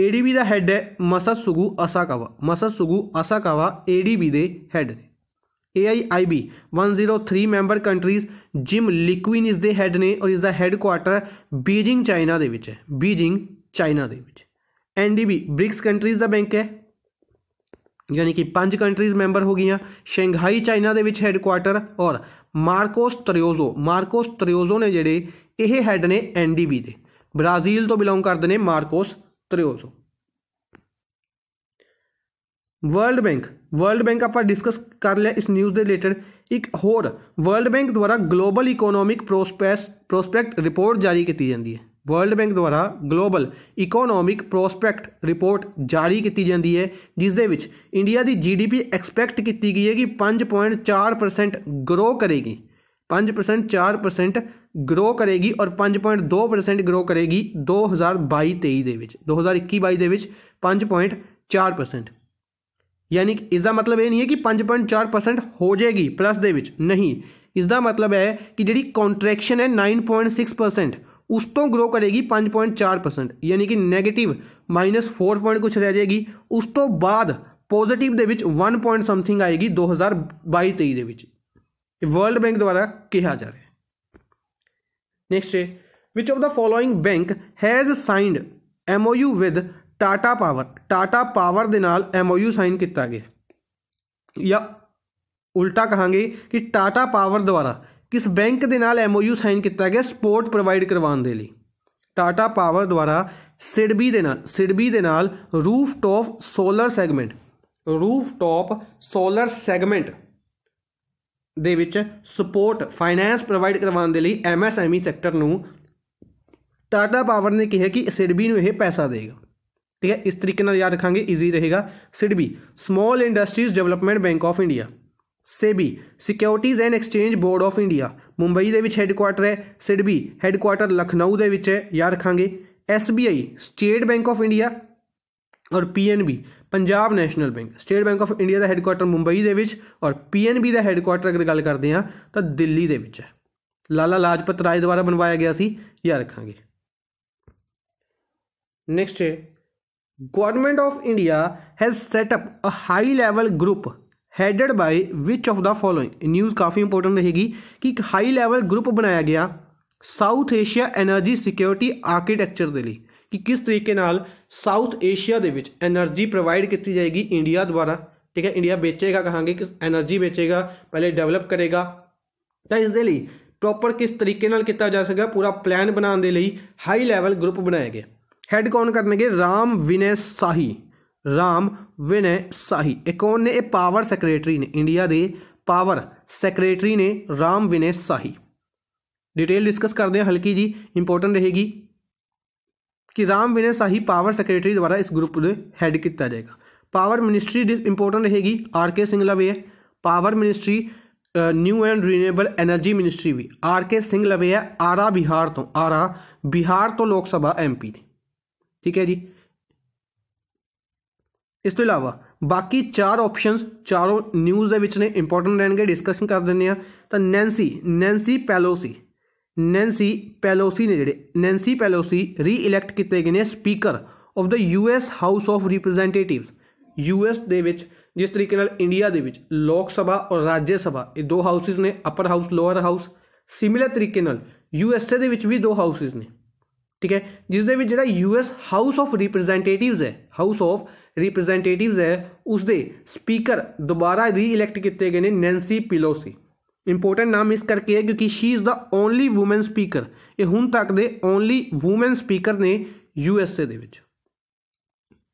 Speaker 1: ADB ਦਾ ਹੈੱਡ ਹੈ Masatsugu Asakawa Masatsugu Asakawa ADB ਦੇ ਹੈੱਡ ਨੇ AIIB 103 member countries Jin Liqun ਇਸ ਦੇ ਹੈੱਡ ਨੇ ਔਰ ਇਸ ਦਾ ਹੈੱਡ ਕੁਆਟਰ ਬੀਜਿੰਗ ਚਾਈਨਾ ਦੇ ਵਿੱਚ ਹੈ ਬੀਜਿੰਗ ਚਾਈਨਾ ਦੇ ਵਿੱਚ NDB ਬ੍ਰਿਕਸ ਕੰਟਰੀਜ਼ ਦਾ ਬੈਂਕ ਹੈ ਯਾਨੀ ਕਿ ਪੰਜ ਕੰਟਰੀਜ਼ ਮੈਂਬਰ ਹੋ ਗਈਆਂ ਸ਼ੰਘਾਈ ਚਾਈਨਾ ਦੇ ਵਿੱਚ ਹੈੱਡ ਕੁਆਟਰ ਔਰ ਮਾਰਕੋਸ ਟਰਿਓਜ਼ੋ ਮਾਰਕੋਸ ਟਰਿਓਜ਼ੋ ਨੇ ਜਿਹੜੇ ਇਹ ਹੈੱਡ ਨੇ NDB ਦੇ ਬ੍ਰਾਜ਼ੀਲ ਤੋਂ ਬਿਲੋਂਗ ਕਰਦੇ ਨੇ Marcos Troyjo world bank world bank ਆਪਾਂ ਡਿਸਕਸ ਕਰ ਲਿਆ ਇਸ ਨਿਊਜ਼ ਦੇ ਰਿਲੇਟਡ ਇੱਕ ਹੋਰ ਵਰਲਡ ਬੈਂਕ ਦੁਆਰਾ global economic prospect prospect report ਜਾਰੀ ਕੀਤੀ ਜਾਂਦੀ ਹੈ ਵਰਲਡ ਬੈਂਕ ਦੁਆਰਾ ਗਲੋਬਲ ਇਕਨੋਮਿਕ ਪ੍ਰੋਸਪੈਕਟ ਰਿਪੋਰਟ ਜਾਰੀ ਕੀਤੀ ਜਾਂਦੀ ਹੈ ਜਿਸ ਦੇ ਵਿੱਚ ਇੰਡੀਆ ਦੀ ਜੀਡੀਪੀ ਐਕਸਪੈਕਟ ਕੀਤੀ ਗਈ ਹੈ ਕਿ 5.4% ਗਰੋ ਕਰੇਗੀ 5% 4% ਗਰੋ ਕਰੇਗੀ ਔਰ 5.2% ਗਰੋ ਕਰੇਗੀ 2022-23 ਦੇ ਵਿੱਚ 2021-22 ਦੇ ਵਿੱਚ 5.4% यानी कि इसका मतलब यह नहीं है कि पं पॉइंट चार परसेंट हो जाएगी प्लस के नहीं इसका मतलब है कि जी कॉन्ट्रैक्शन है नाइन पॉइंट सिक्स परसेंट उस तो ग्रो करेगी पं पॉइंट चार परसेंट यानी कि नैगेटिव माइनस फोर पॉइंट कुछ रह जाएगी उस तो बाद पॉजिटिव के वन पॉइंट समथिंग आएगी दो हज़ार बई तेई वर्ल्ड बैंक द्वारा कहा जा रहा है नेक्स्ट है which of the following bank has signed U with Tata power Tata power ਦੇ ਨਾਲ ਐਮਓਯੂ ਸਾਈਨ ਕੀਤਾ ਗਿਆ ਜਾਂ ਉਲਟਾ ਕਹਾਂਗੇ ਕਿ ਟਾਟਾ ਪਾਵਰ ਦੁਆਰਾ ਕਿਸ ਬੈਂਕ ਦੇ ਨਾਲ ਐਮਓਯੂ ਸਾਈਨ ਕੀਤਾ ਗਿਆ ਸਪੋਰਟ ਪ੍ਰੋਵਾਈਡ ਕਰਵਾਉਣ ਦੇ ਲਈ ਟਾਟਾ ਪਾਵਰ ਦੁਆਰਾ ਸਿਡਬੀ ਦੇ ਨਾਲ ਸਿਡਬੀ ਦੇ ਨਾਲ top solar segment top solar segment ਦੇ ਵਿੱਚ ਸਪੋਰਟ ਫਾਈਨੈਂਸ ਪ੍ਰੋਵਾਈਡ ਕਰਵਾਉਣ ਦੇ ਲਈ ਐਮਐਸਐਮਈ ਸੈਕਟਰ e ਨੂੰ ਟਾਟਾ ਪਾਵਰ ਨੇ ਕਿਹਾ ਕਿ ਸਿਡਬੀ ਨੂੰ ਇਹ ਪੈਸਾ ਦੇਗਾ ਠੀਕ ਹੈ ਇਸ ਤਰੀਕੇ ਨਾਲ ਯਾਦ ਰੱਖਾਂਗੇ ਈਜ਼ੀ ਰਹੇਗਾ SIDBI small industries development bank of India SEBI securities and exchange board of India Mumbai ਦੇ ਵਿੱਚ ਹੈੱਡਕੁਆਟਰ ਹੈ ਸਿਡਬੀ ਹੈੱਡਕੁਆਟਰ ਲਖਨਊ ਦੇ ਵਿੱਚ ਹੈ ਯਾਦ ਰੱਖਾਂਗੇ SBI state bank of India ਔਰ PNB Punjab national bank state bank of India ਦਾ ਹੈੱਡਕੁਆਟਰ ਮੁੰਬਈ ਦੇ ਵਿੱਚ ਔਰ ਪੀਐਨਬੀ ਦਾ ਹੈੱਡਕੁਆਟਰ ਅਗਰ ਗੱਲ ਕਰਦੇ ਹਾਂ ਤਾਂ ਦਿੱਲੀ ਦੇ ਵਿੱਚ ਹੈ ਲਾਲਾ ਲਾਜਪਤ ਰਾਏ ਦੁਆਰਾ ਬਣਵਾਇਆ ਗਿਆ ਸੀ ਯਾਦ ਰੱਖਾਂਗੇ ਨੈਕਸਟ ਹੈ Government of India has set up a high level group headed by which of the following news ਕਾਫੀ ਇੰਪੋਰਟੈਂਟ ਰਹੇਗੀ ਕਿ ਇੱਕ ਹਾਈ ਲੈਵਲ ਗਰੁੱਪ ਬਣਾਇਆ ਗਿਆ south Asia energy security architecture ਦੇ ਲਈ ਕਿ ਕਿਸ ਤਰੀਕੇ ਨਾਲ ਸਾਊਥ ਏਸ਼ੀਆ ਦੇ ਵਿੱਚ એનર્ਜੀ ਪ੍ਰੋਵਾਈਡ ਕੀਤੀ ਜਾਏਗੀ ਇੰਡੀਆ ਦੁਆਰਾ ਠੀਕ ਹੈ ਇੰਡੀਆ ਵੇਚੇਗਾ ਕਹਾਂਗੇ ਕਿ એનર્ਜੀ ਵੇਚੇਗਾ ਪਹਿਲੇ ਡਿਵੈਲਪ ਕਰੇਗਾ ਤਾਂ ਇਸ ਦੇ ਲਈ ਪ੍ਰੋਪਰ ਕਿਸ ਤਰੀਕੇ ਨਾਲ ਕੀਤਾ ਜਾ ਸਕੇਗਾ ਪੂਰਾ ਪਲਾਨ ਬਣਾਉਣ ਦੇ ਲਈ ਹਾਈ ਲੈਵਲ ਗਰੁੱਪ ਬਣਾਇਆ ਗਿਆ ਹੈਡ ਕੌਣ ਕਰਨਗੇ ਰਾਮ ਵਿਨੇ ਸਾਹੀ ਰਾਮ ਵਿਨੇ ਸਾਹੀ ਇਹ ਕੌਣ ਨੇ ਇਹ ਪਾਵਰ ਸੈਕਟਰੀ ਨੇ ਇੰਡੀਆ ਦੇ ਪਾਵਰ ਸੈਕਟਰੀ ਨੇ ਰਾਮ ਵਿਨੇ ਸਾਹੀ ਡਿਟੇਲ ਡਿਸਕਸ ਕਰਦੇ ਹਾਂ ਹਲਕੀ ਜੀ ਇੰਪੋਰਟੈਂਟ ਰਹੇਗੀ ਕਿ ਰਾਮ ਵਿਨੇ ਸਾਹੀ ਪਾਵਰ ਸੈਕਟਰੀ ਦੁਆਰਾ ਇਸ ਗਰੁੱਪ ਨੂੰ ਹੈਡ ਕੀਤਾ ਜਾਏਗਾ ਪਾਵਰ ਮਿਨਿਸਟਰੀ ਇੰਪੋਰਟੈਂਟ ਰਹੇਗੀ ਆਰ ਕੇ ਸਿੰਘ ਲਵੇ ਹੈ power ministry new and renewable energy ministry ਵੀ ਆਰ ਕੇ ਸਿੰਘ ਲਵੇ ਹੈ ਆਰਾ ਬਿਹਾਰ ਤੋਂ ਆਰਾ ਬਿਹਾਰ ਤੋਂ ਲੋਕ ਸਭਾ ਐਮਪੀ ਨੇ ਠੀਕ ਹੈ ਜੀ ਇਸ ਤੋਂ ਇਲਾਵਾ ਬਾਕੀ ਚਾਰ ਆਪਸ਼ਨਸ ਚਾਰੋਂ ਨਿਊਜ਼ ਦੇ ਵਿੱਚ ਨੇ ਇੰਪੋਰਟੈਂਟ ਰਹਿਣਗੇ ਡਿਸਕਸ਼ਨ ਕਰ ਦਿੰਨੇ ਆ ਤਾਂ Nancy Nancy Pelosi Nancy Pelosi ਨੇ ਜਿਹੜੇ ਨੈਂਸੀ ਪੈਲੋਸੀ ਰੀਇਲੈਕਟ ਕੀਤੇ ਗਏ ਨੇ speaker of the US house of representatives US ਦੇ ਵਿੱਚ ਜਿਸ ਤਰੀਕੇ ਨਾਲ ਇੰਡੀਆ ਦੇ ਵਿੱਚ ਲੋਕ ਸਭਾ ਔਰ ਰਾਜ ਸਭਾ ਇਹ ਦੋ ਹਾਊਸਿਸ ਨੇ upper house lower house similar ਤਰੀਕੇ ਨਾਲ ਯੂਐਸਏ ਦੇ ਵਿੱਚ ਵੀ ਦੋ ਹਾਊਸਿਸ ਨੇ ਠੀਕ ਹੈ ਜਿਸ ਦੇ ਵਿੱਚ ਜਿਹੜਾ ਯੂਐਸ ਹਾਊਸ ਆਫ ਰਿਪਰੈਜ਼ੈਂਟੇਟਿਵਸ ਹੈ ਹਾਊਸ ਆਫ ਰਿਪਰੈਜ਼ੈਂਟੇਟਿਵਸ ਹੈ ਉਸ ਦੇ ਸਪੀਕਰ ਦੁਬਾਰਾ ਰੀ ਇਲੈਕਟ ਕੀਤੇ ਗਏ ਨੇ ਨੈਂਸੀ ਪਿਲੋਸੀ ਇੰਪੋਰਟੈਂਟ ਨਾਮ ਇਸ ਕਰਕੇ ਹੈ ਕਿਉਂਕਿ she is the only woman speaker ਇਹ ਹੁਣ ਤੱਕ ਦੇ ਓਨਲੀ ਔਮਨ ਸਪੀਕਰ ਨੇ ਯੂਐਸਏ ਦੇ ਵਿੱਚ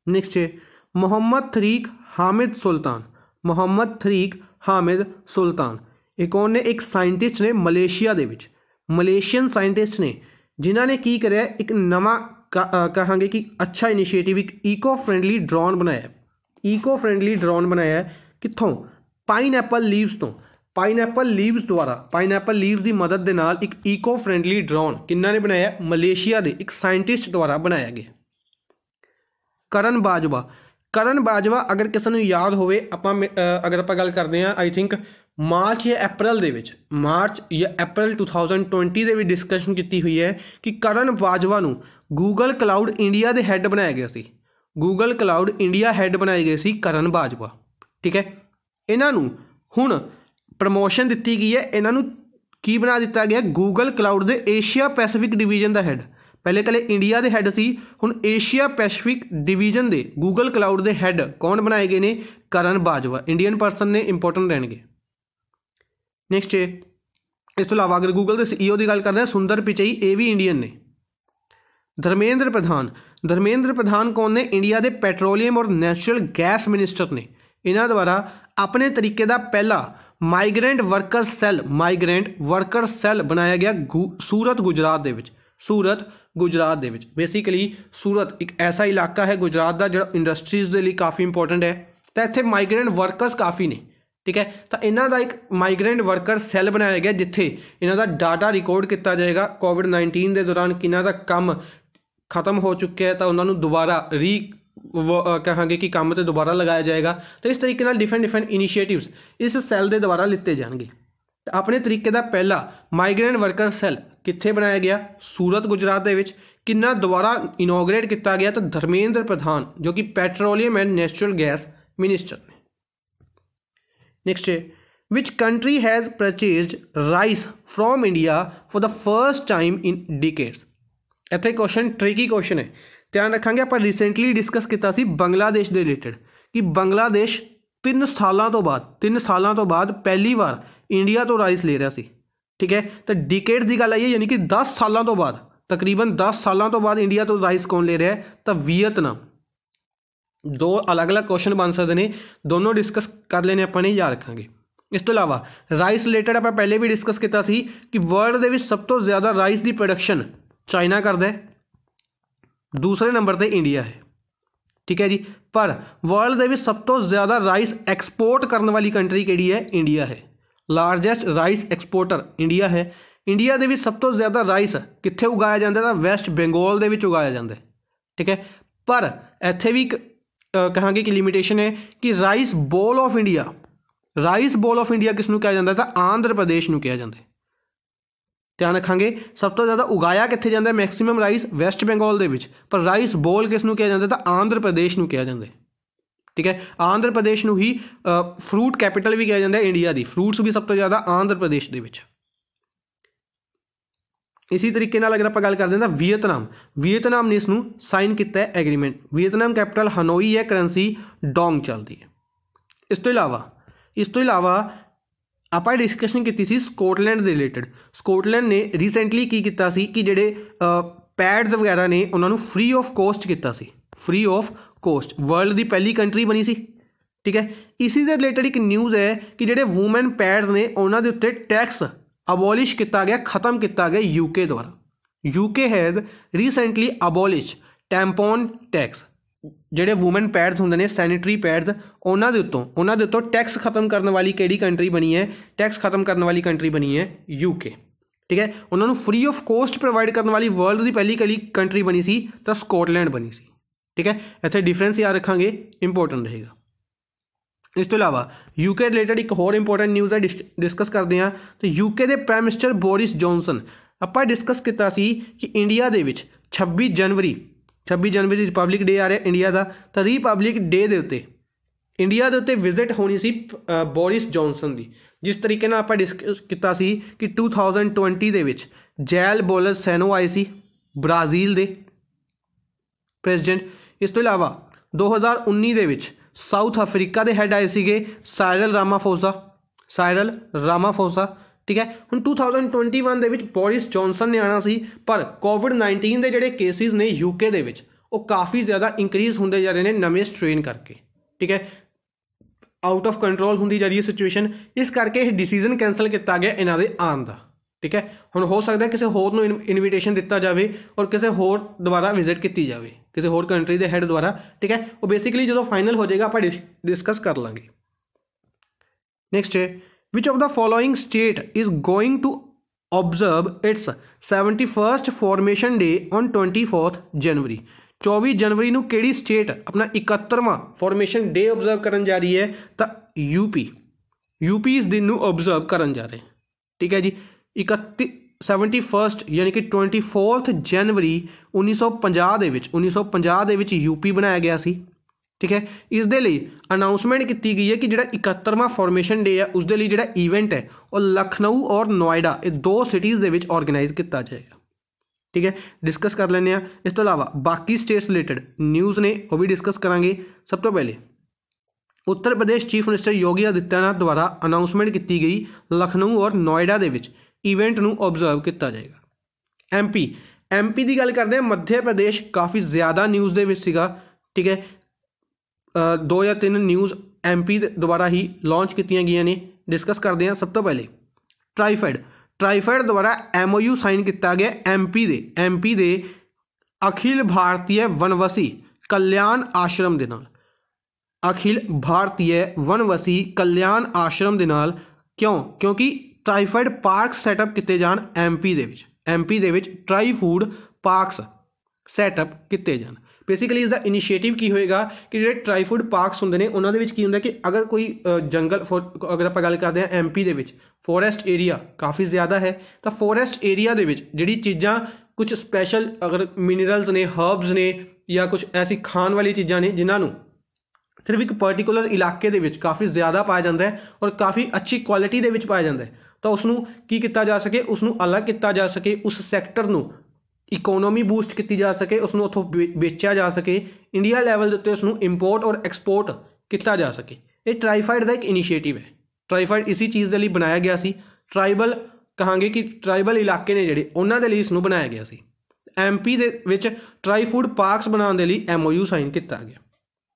Speaker 1: ਨੈਕਸਟ ਹੈ ਮੁਹੰਮਦ ਥਰੀਕ ਹਾਮਿਦ ਸੁਲਤਾਨ ਮੁਹੰਮਦ ਥਰੀਕ ਹਾਮਿਦ ਸੁਲਤਾਨ ਇਹ ਕੌਣ ਨੇ ਇੱਕ ਸਾਇੰਟਿਸਟ ਨੇ ਮਲੇਸ਼ੀਆ ਦੇ ਵਿੱਚ ਮਲੇਸ਼ੀਅਨ ਸਾਇੰਟਿਸਟ ਨੇ ਜਿਨ੍ਹਾਂ ਨੇ ਕੀ ਕਰਿਆ ਇੱਕ ਨਵਾਂ ਕਹਾਂਗੇ ਕਿ ਅੱਛਾ ਇਨੀਸ਼ੀਏਟਿਵ ਇੱਕ ਈਕੋ ਫ੍ਰੈਂਡਲੀ ਡਰੋਨ ਬਣਾਇਆ ਈਕੋ ਫ੍ਰੈਂਡਲੀ ਡਰੋਨ ਬਣਾਇਆ ਕਿੱਥੋਂ ਪਾਈਨਐਪਲ ਲੀਵਸ ਤੋਂ ਪਾਈਨਐਪਲ ਲੀਵਸ ਦੁਆਰਾ ਪਾਈਨਐਪਲ ਲੀਵਸ ਦੀ ਮਦਦ ਦੇ ਨਾਲ ਇੱਕ ਈਕੋ ਫ੍ਰੈਂਡਲੀ ਡਰੋਨ ਕਿੰਨਾਂ ਨੇ ਬਣਾਇਆ ਮਲੇਸ਼ੀਆ ਦੇ ਇੱਕ ਸਾਇੰਟਿਸਟ ਦੁਆਰਾ ਬਣਾਇਆ ਗਿਆ ਕਰਨ ਬਾਜਵਾ ਕਰਨ ਬਾਜਵਾ ਅਗਰ ਕਿਸੇ ਨੂੰ ਯਾਦ ਹੋਵੇ ਆਪਾਂ ਅਗਰ ਆਪਾਂ ਗੱਲ ਕਰਦੇ ਆ ਆਈ ਥਿੰਕ ਮਾਰਚ ਜਾਂ ਅਪ੍ਰੈਲ ਦੇ ਵਿੱਚ ਮਾਰਚ ਜਾਂ ਅਪ੍ਰੈਲ 2020 ਦੇ ਵਿੱਚ ਡਿਸਕਸ਼ਨ ਕੀਤੀ ਹੋਈ ਹੈ ਕਿ ਕਰਨ ਬਾਜਵਾ ਨੂੰ ਗੂਗਲ ਕਲਾਉਡ ਇੰਡੀਆ ਦੇ ਹੈੱਡ ਬਣਾਇਆ ਗਿਆ ਸੀ ਗੂਗਲ ਕਲਾਉਡ ਇੰਡੀਆ ਹੈੱਡ ਬਣਾਏ ਗਏ ਸੀ ਕਰਨ ਬਾਜਵਾ ਠੀਕ ਹੈ ਇਹਨਾਂ ਨੂੰ ਹੁਣ ਪ੍ਰਮੋਸ਼ਨ ਦਿੱਤੀ ਗਈ ਹੈ ਇਹਨਾਂ ਨੂੰ ਕੀ ਬਣਾ ਦਿੱਤਾ ਗਿਆ ਗੂਗਲ ਕਲਾਉਡ ਦੇ ਏਸ਼ੀਆ ਪੈਸੀਫਿਕ ਡਿਵੀਜ਼ਨ ਦਾ ਹੈੱਡ ਪਹਿਲੇ ਕਲੇ ਇੰਡੀਆ ਦੇ ਹੈੱਡ ਸੀ ਹੁਣ ਏਸ਼ੀਆ ਪੈਸੀਫਿਕ ਡਿਵੀਜ਼ਨ ਦੇ ਗੂਗਲ ਕਲਾਉਡ ਦੇ ਹੈੱਡ ਕੌਣ ਬਣਾਏ ਗਏ ਨੇ ਕਰਨ ਬਾਜਵਾ ਇੰਡੀਅਨ ਪਰਸਨ ਨੇ ਇੰਪੋਰਟੈਂਟ ਰਹਿਣਗੇ ਨੈਕਸਟ ਇਸ ਤੋਂ ਇਲਾਵਾ ਅਗਰ ਗੂਗਲ ਦੇ ਸੀਈਓ e ਦੀ ਗੱਲ ਕਰਦੇ ਹਾਂ ਸੁੰਦਰ ਪਿਚਈ ਇਹ ਵੀ ਇੰਡੀਅਨ ਨੇ ਧਰਮੇਂਦਰ ਪ੍ਰਧਾਨ ਧਰਮੇਂਦਰ ਪ੍ਰਧਾਨ ਕੌਣ ਨੇ ਇੰਡੀਆ ਦੇ ਪੈਟਰੋਲੀਅਮ ਔਰ ਨੈਚੁਰਲ ਗੈਸ ਮਿਨਿਸਟਰ ਨੇ ਇਹਨਾਂ ਦੁਆਰਾ ਆਪਣੇ ਤਰੀਕੇ ਦਾ ਪਹਿਲਾ migrant worker cell migrant worker cell ਬਣਾਇਆ ਗਿਆ ਸੂਰਤ ਗੁਜਰਾਤ ਦੇ ਵਿੱਚ ਸੂਰਤ ਗੁਜਰਾਤ ਦੇ ਵਿੱਚ ਬੇਸਿਕਲੀ ਸੂਰਤ ਇੱਕ ਐਸਾ ਇਲਾਕਾ ਹੈ ਗੁਜਰਾਤ ਦਾ ਜਿਹੜਾ ਇੰਡਸਟਰੀਜ਼ ਦੇ ਲਈ ਕਾਫੀ ਇੰਪੋਰਟੈਂਟ ਹੈ ਤਾਂ ਇੱਥੇ ਮਾਈਗ੍ਰੈਂਟ ਵਰਕਰਸ ਕਾਫੀ ਨੇ ਠੀਕ ਹੈ ਤਾਂ ਇਹਨਾਂ ਦਾ ਇੱਕ ਮਾਈਗ੍ਰੈਂਟ ਵਰਕਰ ਸੈੱਲ ਬਣਾਇਆ ਗਿਆ ਜਿੱਥੇ ਇਹਨਾਂ ਦਾ ਡਾਟਾ ਰਿਕਾਰਡ ਕੀਤਾ ਜਾਏਗਾ ਕੋਵਿਡ-19 ਦੇ ਦੌਰਾਨ ਕਿੰਨਾ ਦਾ ਕੰਮ ਖਤਮ ਹੋ ਚੁੱਕਿਆ ਹੈ ਤਾਂ ਉਹਨਾਂ ਨੂੰ ਦੁਬਾਰਾ ਰੀ ਕਹਾਂਗੇ ਕਿ ਕੰਮ ਤੇ ਦੁਬਾਰਾ ਲਗਾਇਆ ਜਾਏਗਾ ਤਾਂ ਇਸ ਤਰੀਕੇ ਨਾਲ ਡਿਫਰੈਂਟ ਡਿਫਰੈਂਟ ਇਨੀਸ਼ੀਏਟਿਵਸ ਇਸ ਸੈੱਲ ਦੇ ਦੁਆਰਾ ਲਿੱਤੇ ਜਾਣਗੇ ਤਾਂ ਆਪਣੇ ਤਰੀਕੇ ਦਾ ਪਹਿਲਾ ਮਾਈਗ੍ਰੈਂਟ ਵਰਕਰ ਸੈੱਲ ਕਿੱਥੇ ਬਣਾਇਆ ਗਿਆ ਸੂਰਤ ਗੁਜਰਾਤ ਦੇ ਵਿੱਚ ਕਿੰਨਾ ਦੁਆਰਾ ਇਨੋਗਰੇਟ ਕੀਤਾ ਗਿਆ ਤਾਂ ਧਰਮੇਂਦਰ ਪ੍ਰਧਾਨ ਜੋ ਕਿ petroleum and natural gas minister next which country has purchased rice from india for the first time in decades ਇੱਥੇ ਕੁਐਸਚਨ ਟ੍ਰਿਕੀ ਕੁਐਸਚਨ ਹੈ ਧਿਆਨ ਰੱਖਾਂਗੇ ਆਪਾਂ ਰੀਸੈਂਟਲੀ ਡਿਸਕਸ ਕੀਤਾ ਸੀ ਬੰਗਲਾਦੇਸ਼ ਦੇ ਰਿਲੇਟਡ ਕਿ ਬੰਗਲਾਦੇਸ਼ 3 ਸਾਲਾਂ ਤੋਂ ਬਾਅਦ 3 ਸਾਲਾਂ ਤੋਂ ਬਾਅਦ ਪਹਿਲੀ ਵਾਰ ਇੰਡੀਆ ਤੋਂ ਰਾਈਸ ਲੈ ਰਿਹਾ ਸੀ ਠੀਕ ਹੈ ਤਾਂ ਡਿਕੇਡ ਦੀ ਗੱਲ ਆਈ ਹੈ ਯਾਨੀ ਕਿ 10 ਸਾਲਾਂ ਤੋਂ ਬਾਅਦ ਤਕਰੀਬਨ 10 ਸਾਲਾਂ ਤੋਂ ਬਾਅਦ ਇੰਡੀਆ ਤੋਂ ਰਾਈਸ ਕੌਣ ਲੈ ਰਿਹਾ ਹੈ ਤਾਂ ਵੀਅਤਨਾਮ ਦੋ ਅਲੱਗ-ਅਲੱਗ ਕੁਐਸਚਨ ਬਣ ਸਕਦੇ ਨੇ ਦੋਨੋਂ ਡਿਸਕਸ ਕਰ ਲੈਨੇ ਆਪਾਂ ਨੇ ਯਾਦ ਰੱਖਾਂਗੇ ਇਸ ਤੋਂ ਇਲਾਵਾ ਰਾਈਸ ਰਿਲੇਟਡ ਆਪਾਂ ਪਹਿਲੇ ਵੀ ਡਿਸਕਸ ਕੀਤਾ ਸੀ ਕਿ ਵਰਲਡ ਦੇ ਵਿੱਚ ਸਭ ਤੋਂ ਜ਼ਿਆਦਾ ਰਾਈਸ ਦੀ ਪ੍ਰੋਡਕਸ਼ਨ ਚਾਈਨਾ ਕਰਦਾ ਹੈ ਦੂਸਰੇ ਨੰਬਰ ਤੇ ਇੰਡੀਆ ਹੈ ਠੀਕ ਹੈ ਜੀ ਪਰ ਵਰਲਡ ਦੇ ਵਿੱਚ ਸਭ ਤੋਂ ਜ਼ਿਆਦਾ ਰਾਈਸ ਐਕਸਪੋਰਟ ਕਰਨ ਵਾਲੀ ਕੰਟਰੀ ਕਿਹੜੀ ਹੈ ਇੰਡੀਆ ਹੈ ਲਾਰਜੈਸਟ ਰਾਈਸ ਐਕਸਪੋਰਟਰ ਇੰਡੀਆ ਹੈ ਇੰਡੀਆ ਦੇ ਵਿੱਚ ਸਭ ਤੋਂ ਜ਼ਿਆਦਾ ਰਾਈਸ ਕਿੱਥੇ ਉਗਾਇਆ ਜਾਂਦਾ ਹੈ ਤਾਂ ਵੈਸਟ ਬੰਗਾਲ ਦੇ ਵਿੱਚ ਉਗਾਇਆ ਜਾਂਦਾ ਹੈ ਠੀਕ ਹੈ ਪਰ ਇੱਥੇ ਵੀ ਕਹਾਂਗੇ ਕਿ ਲਿਮਿਟੇਸ਼ਨ ਹੈ ਕਿ rice bowl of India rice bowl of India ਕਿਸ ਨੂੰ ਕਿਹਾ ਜਾਂਦਾ ਤਾਂ ਆਂਧਰਾ ਪ੍ਰਦੇਸ਼ ਨੂੰ ਕਿਹਾ ਜਾਂਦਾ ਧਿਆਨ ਰੱਖਾਂਗੇ ਸਭ ਤੋਂ ਜ਼ਿਆਦਾ ਉਗਾਇਆ ਕਿੱਥੇ ਜਾਂਦਾ ਮੈਕਸਿਮਮ ਰਾਈਸ ਵੈਸਟ ਬੰਗਾਲ ਦੇ ਵਿੱਚ ਪਰ ਰਾਈਸ ਬੋਲ ਕਿਸ ਨੂੰ ਕਿਹਾ ਜਾਂਦਾ ਤਾਂ ਆਂਧਰਾ ਪ੍ਰਦੇਸ਼ ਨੂੰ ਕਿਹਾ ਜਾਂਦਾ ਠੀਕ ਹੈ ਆਂਧਰਾ ਪ੍ਰਦੇਸ਼ ਨੂੰ ਹੀ ਫਰੂਟ ਕੈਪੀਟਲ ਵੀ ਕਿਹਾ ਜਾਂਦਾ ਇੰਡੀਆ ਦੀ ਫਰੂਟਸ ਵੀ ਸਭ ਤੋਂ ਜ਼ਿਆਦਾ ਆਂਧਰਾ ਪ੍ਰਦੇਸ਼ ਦੇ ਵਿੱਚ ਇਸੇ ਤਰੀਕੇ ਨਾਲ ਅਗਰ ਆਪਾਂ ਗੱਲ ਕਰਦੇ ਹਾਂ ਤਾਂ ਵੀਅਤਨਾਮ ਵੀਅਤਨਾਮ ਨੇ ਇਸ ਨੂੰ ਸਾਈਨ ਕੀਤਾ ਹੈ ਐਗਰੀਮੈਂਟ ਵੀਅਤਨਾਮ ਕੈਪੀਟਲ ਹਨੋਈ ਹੈ ਕਰੰਸੀ ਡੋਂਗ ਚੱਲਦੀ ਹੈ ਇਸ ਤੋਂ ਇਲਾਵਾ ਇਸ ਤੋਂ ਇਲਾਵਾ ਆਪਾਂ ਡਿਸਕਸ਼ਨ ਕੀਤੀ ਸੀ ਸਕਾਟਲੈਂਡ ਦੇ ਰਿਲੇਟਡ ਸਕਾਟਲੈਂਡ ਨੇ ਰੀਸੈਂਟਲੀ ਕੀ ਕੀਤਾ ਸੀ ਕਿ ਜਿਹੜੇ ਪੈਡਸ ਵਗੈਰਾ ਨੇ ਉਹਨਾਂ ਨੂੰ ਫ੍ਰੀ ਆਫ ਕੋਸਟ ਕੀਤਾ ਸੀ ਫ੍ਰੀ ਆਫ ਕੋਸਟ ਵਰਲਡ ਦੀ ਪਹਿਲੀ ਕੰਟਰੀ ਬਣੀ ਸੀ ਠੀਕ ਹੈ ਇਸੇ ਦੇ ਰਿਲੇਟਡ ਇੱਕ ਨਿਊਜ਼ ਹੈ ਕਿ ਜਿਹੜੇ ਔਮਨ ਪੈਡਸ ਨੇ ਉਹਨਾਂ ਦੇ ਉੱਤੇ ਟੈਕਸ ਅਬੋਲਿਸ਼ ਕੀਤਾ ਗਿਆ ਖਤਮ ਕੀਤਾ ਗਿਆ ਯੂਕੇ ਦੁਆਰਾ UK has recently abolish tampon tax ਜਿਹੜੇ ਔਮਨ ਪੈਡਸ ਹੁੰਦੇ ਨੇ ਸੈਨੀਟਰੀ ਪੈਡਸ ਉਹਨਾਂ ਦੇ ਉੱਤੋਂ ਉਹਨਾਂ ਦੇ ਉੱਤੋਂ ਟੈਕਸ ਖਤਮ ਕਰਨ ਵਾਲੀ ਕਿਹੜੀ ਕੰਟਰੀ ਬਣੀ ਹੈ ਟੈਕਸ ਖਤਮ ਕਰਨ ਵਾਲੀ ਕੰਟਰੀ ਬਣੀ ਹੈ ਯੂਕੇ ਠੀਕ ਹੈ ਉਹਨਾਂ ਨੂੰ ਫ੍ਰੀ ਆਫ ਕੋਸਟ ਪ੍ਰੋਵਾਈਡ ਕਰਨ ਵਾਲੀ ਵਰਲਡ ਦੀ ਪਹਿਲੀ ਕਲੀ ਕੰਟਰੀ ਬਣੀ ਸੀ ਤਾਂ ਸਕਾਟਲੈਂਡ ਬਣੀ ਸੀ ਠੀਕ ਹੈ ਇੱਥੇ ਡਿਫਰੈਂਸ ਯਾਦ ਰੱਖਾਂਗੇ ਇੰਪੋਰਟੈਂਟ ਰਹੇਗਾ ਇਸ ਤੋਂ ਇਲਾਵਾ ਯੂਕੇ ਰਿਲੇਟਡ ਇੱਕ ਹੋਰ ਇੰਪੋਰਟੈਂਟ ਨਿਊਜ਼ ਹੈ ਡਿਸਕਸ ਕਰਦੇ ਹਾਂ ਤੇ ਯੂਕੇ ਦੇ ਪ੍ਰਾਈਮ ਮਿਨਿਸਟਰ ਬੋਰਿਸ ਜੌਨਸਨ ਆਪਾਂ ਡਿਸਕਸ ਕੀਤਾ ਸੀ ਕਿ ਇੰਡੀਆ ਦੇ ਵਿੱਚ 26 ਜਨਵਰੀ 26 ਜਨਵਰੀ ਰਿਪਬਲਿਕ ਡੇ ਆ ਰਿਹਾ ਇੰਡੀਆ ਦਾ ਤਾਂ ਰਿਪਬਲਿਕ ਡੇ ਦੇ ਉੱਤੇ ਇੰਡੀਆ ਦੇ ਉੱਤੇ ਵਿਜ਼ਿਟ ਹੋਣੀ ਸੀ ਬੋਰਿਸ ਜੌਨਸਨ ਦੀ ਜਿਸ ਤਰੀਕੇ ਨਾਲ ਆਪਾਂ ਡਿਸਕਸ ਕੀਤਾ ਸੀ ਕਿ 2020 ਦੇ ਵਿੱਚ ਜੈਲ ਬੋਲਸ ਸੈਨੋ ਆਏ ਸੀ ਬ੍ਰਾਜ਼ੀਲ ਦੇ ਪ੍ਰੈਜ਼ੀਡੈਂਟ ਇਸ ਤੋਂ ਇਲਾਵਾ 2019 ਦੇ ਵਿੱਚ ਸਾਊਥ ਅਫਰੀਕਾ ਦੇ ਹੈੱਡ ਆਏ ਸੀਗੇ ਸਾਇਰਲ ਰਾਮਾਫੋਸਾ ਸਾਇਰਲ ਰਾਮਾਫੋਸਾ ਠੀਕ ਹੈ ਹੁਣ 2021 ਦੇ ਵਿੱਚ ਬੋਰਿਸ ਜੌਨਸਨ ਨੇ ਆਣਾ ਸੀ ਪਰ ਕੋਵਿਡ-19 ਦੇ ਜਿਹੜੇ ਕੇਸਿਸ ਨੇ ਯੂਕੇ ਦੇ ਵਿੱਚ ਉਹ ਕਾਫੀ ਜ਼ਿਆਦਾ ਇਨਕਰੀਜ਼ ਹੁੰਦੇ ਜਾ ਰਹੇ ਨੇ ਨਵੇਂ ਸਟ੍ਰੇਨ ਕਰਕੇ ਠੀਕ ਹੈ ਆਊਟ ਆਫ ਕੰਟਰੋਲ ਹੁੰਦੀ ਜਾ ਰਹੀ ਹੈ ਸਿਚੁਏਸ਼ਨ ਇਸ ਕਰਕੇ ਇਹ ਡਿਸੀਜਨ ਕੈਨਸਲ ਕੀਤਾ ਗਿਆ ਇਹਨਾਂ ਦੇ ਆਉਣ ਦਾ ਠੀਕ ਹੈ ਹੁਣ ਹੋ ਸਕਦਾ ਕਿਸੇ ਹੋਰ ਨੂੰ ਇਨਵੀਟੇਸ਼ਨ ਦਿੱਤਾ ਜਾਵੇ ਔਰ ਕਿਸੇ ਹੋਰ ਦੁਆਰਾ ਵਿਜ਼ਿਟ ਕੀਤੀ ਜਾਵੇ ਕਿਸੇ ਹੋਰ ਕੰਟਰੀ ਦੇ ਹੈੱਡ ਦੁਆਰਾ ਠੀਕ ਹੈ ਉਹ ਬੇਸਿਕਲੀ ਜਦੋਂ ਫਾਈਨਲ ਹੋ ਜਾਏਗਾ ਆਪਾਂ ਡਿਸਕਸ ਕਰ ਲਾਂਗੇ ਨੈਕਸਟ ਹੈ which of the following state is going to observe its 71st formation day on 24th January 24 ਜਨਵਰੀ ਨੂੰ ਕਿਹੜੀ ਸਟੇਟ ਆਪਣਾ 71ਵਾਂ ਫਾਰਮੇਸ਼ਨ ਡੇ ਆਬਜ਼ਰਵ ਕਰਨ ਜਾ ਰਹੀ ਹੈ ਤਾਂ ਯੂਪੀ ਯੂਪੀ ਇਸ ਦਿਨ ਨੂੰ ਆਬਜ਼ਰਵ ਕਰਨ ਜਾ ਰਹੇ ਠੀਕ ਹੈ ਜੀ 71 ਯਾਨੀ ਕਿ 24th ਜਨਵਰੀ 1950 ਦੇ ਵਿੱਚ 1950 ਦੇ ਵਿੱਚ ਯੂਪੀ ਬਣਾਇਆ ਗਿਆ ਸੀ ਠੀਕ ਹੈ ਇਸ ਦੇ ਲਈ ਅਨਾਉਂਸਮੈਂਟ ਕੀਤੀ ਗਈ ਹੈ ਕਿ ਜਿਹੜਾ 71ਵਾਂ ਫਾਰਮੇਸ਼ਨ ਡੇ ਹੈ ਉਸ ਦੇ ਲਈ ਜਿਹੜਾ ਇਵੈਂਟ ਹੈ ਉਹ ਲਖਨਊ ਔਰ ਨੋਇਡਾ ਇਹ ਦੋ ਸਿਟੀਜ਼ ਦੇ ਵਿੱਚ ਆਰਗੇਨਾਈਜ਼ ਕੀਤਾ ਜਾਏਗਾ ਠੀਕ ਹੈ ਡਿਸਕਸ ਕਰ ਲੈਂਦੇ ਆ ਇਸ ਤੋਂ ਇਲਾਵਾ ਬਾਕੀ ਸਟੇਟਸ ਰਿਲੇਟਡ ਨਿਊਜ਼ ਨੇ ਉਹ ਵੀ ਡਿਸਕਸ ਕਰਾਂਗੇ ਸਭ ਤੋਂ ਪਹਿਲੇ ਉੱਤਰ ਪ੍ਰਦੇਸ਼ ਚੀਫ ਮਿਨਿਸਟਰ ਯੋਗੀ ਆਦਿੱਤਿਆਨਾਥ ਦੁਆਰਾ ਅਨਾਉਂਸਮੈਂਟ ਕੀਤੀ ਗਈ ਲਖਨਊ ਔਰ ਨੋਇਡਾ ਦੇ ਵਿੱਚ ਇਵੈਂਟ ਨੂੰ ਆਬਜ਼ਰਵ ਕੀਤਾ ਜਾਏਗਾ ਐਮਪੀ ਐਮਪੀ ਦੀ ਗੱਲ ਕਰਦੇ ਹਾਂ ਮੱਧ ਪ੍ਰਦੇਸ਼ ਕਾਫੀ ਜ਼ਿਆਦਾ ਨਿਊਜ਼ ਦੇ ਵਿੱਚ ਸੀਗਾ ਠੀਕ ਹੈ ਦੋ ਜਾਂ ਤਿੰਨ ਨਿਊਜ਼ ਐਮਪੀ ਦੁਆਰਾ ਹੀ ਲਾਂਚ ਕੀਤੀਆਂ ਗਈਆਂ ਨੇ ਡਿਸਕਸ ਕਰਦੇ ਹਾਂ ਸਭ ਤੋਂ ਪਹਿਲੇ ਟ੍ਰਾਈਫਾਈਡ ਟ੍ਰਾਈਫਾਈਡ ਦੁਆਰਾ ਐਮਓਯੂ ਸਾਈਨ ਕੀਤਾ ਗਿਆ ਐਮਪੀ ਦੇ ਐਮਪੀ ਦੇ ਅਖਿਲ ਭਾਰਤੀ ਵਨਵਸੀ ਕਲਿਆਣ ਆਸ਼ਰਮ ਦੇ ਨਾਲ ਅਖਿਲ ਭਾਰਤੀ ਵਨਵਸੀ ਕਲਿਆਣ ਆਸ਼ਰਮ ਦੇ ਨਾਲ ਕਿਉਂ ਕਿਉਂਕਿ ਟ੍ਰਾਈਫਾਈਡ ਪਾਰਕ ਸੈਟਅਪ ਕੀਤੇ ਜਾਣ ਐਮਪੀ ਦੇ ਵਿੱਚ ਐਮਪੀ ਦੇ ਵਿੱਚ ਟ੍ਰਾਈ ਫੂਡ ਪਾਰਕਸ ਸੈਟਅਪ ਕੀਤੇ ਜਾਣ ਬੇਸਿਕਲੀ ਇਸ ਦਾ ਇਨੀਸ਼ੀਏਟਿਵ ਕੀ ਹੋਏਗਾ ਕਿ ਜਿਹੜੇ ਟ੍ਰਾਈ ਫੂਡ ਪਾਰਕਸ ਹੁੰਦੇ ਨੇ ਉਹਨਾਂ ਦੇ ਵਿੱਚ ਕੀ ਹੁੰਦਾ ਕਿ ਅਗਰ ਕੋਈ ਜੰਗਲ ਅਗਰ ਆਪਾਂ ਗੱਲ ਕਰਦੇ ਹਾਂ ਐਮਪੀ ਦੇ ਵਿੱਚ ਫੋਰੈਸਟ ਏਰੀਆ ਕਾਫੀ ਜ਼ਿਆਦਾ ਹੈ ਤਾਂ ਫੋਰੈਸਟ ਏਰੀਆ ਦੇ ਵਿੱਚ ਜਿਹੜੀ ਚੀਜ਼ਾਂ ਕੁਝ ਸਪੈਸ਼ਲ ਅਗਰ ਮਿਨਰਲਸ ਨੇ ਹਰਬਸ ਨੇ ਜਾਂ ਕੁਝ ਐਸੀ ਖਾਣ ਵਾਲੀ ਚੀਜ਼ਾਂ ਨੇ ਜਿਨ੍ਹਾਂ ਨੂੰ ਸਿਰਫ ਇੱਕ ਪਾਰਟਿਕੂਲਰ ਇਲਾਕੇ ਦੇ ਵਿੱਚ ਕਾਫੀ ਜ਼ਿਆਦਾ ਪਾਇਆ ਜਾਂਦਾ ਹੈ ਔਰ ਕਾਫੀ ਅੱਛੀ ਕੁਆਲਿਟੀ ਦੇ ਵਿੱਚ ਪਾਇਆ ਜਾਂਦਾ ਹੈ ਤਾਂ ਉਸ ਨੂੰ ਕੀ ਕੀਤਾ ਜਾ ਸਕੇ ਉਸ ਨੂੰ ਅਲੱਗ ਕੀਤਾ ਜਾ ਸਕੇ ਉਸ ਸੈਕਟਰ ਨੂੰ ਇਕਨੋਮੀ ਬੂਸਟ ਕੀਤੀ ਜਾ ਸਕੇ ਉਸ ਨੂੰ ਉਥੋਂ ਵੇਚਿਆ ਜਾ ਸਕੇ ਇੰਡੀਆ ਲੈਵਲ ਦੇ ਉੱਤੇ ਉਸ ਨੂੰ ਇੰਪੋਰਟ ਔਰ ਐਕਸਪੋਰਟ ਕੀਤਾ ਜਾ ਸਕੇ ਇਹ ਟ੍ਰਾਈਫਾਈਡ ਦਾ ਇੱਕ ਇਨੀਸ਼ੀਏਟਿਵ ਹੈ ਟ੍ਰਾਈਫਾਈਡ ਇਸੇ ਚੀਜ਼ ਦੇ ਲਈ ਬਣਾਇਆ ਗਿਆ ਸੀ ਟ੍ਰਾਈਬਲ ਕਹਾਂਗੇ ਕਿ ਟ੍ਰਾਈਬਲ ਇਲਾਕੇ ਨੇ ਜਿਹੜੇ ਉਹਨਾਂ ਦੇ ਲਈ ਇਸ ਨੂੰ ਬਣਾਇਆ ਗਿਆ ਸੀ ਐਮਪੀ ਦੇ ਵਿੱਚ ਟ੍ਰਾਈ ਫੂਡ ਪਾਰਕਸ ਬਣਾਉਣ ਦੇ ਲਈ ਐਮਓਯੂ ਸਾਈਨ ਕੀਤਾ ਗਿਆ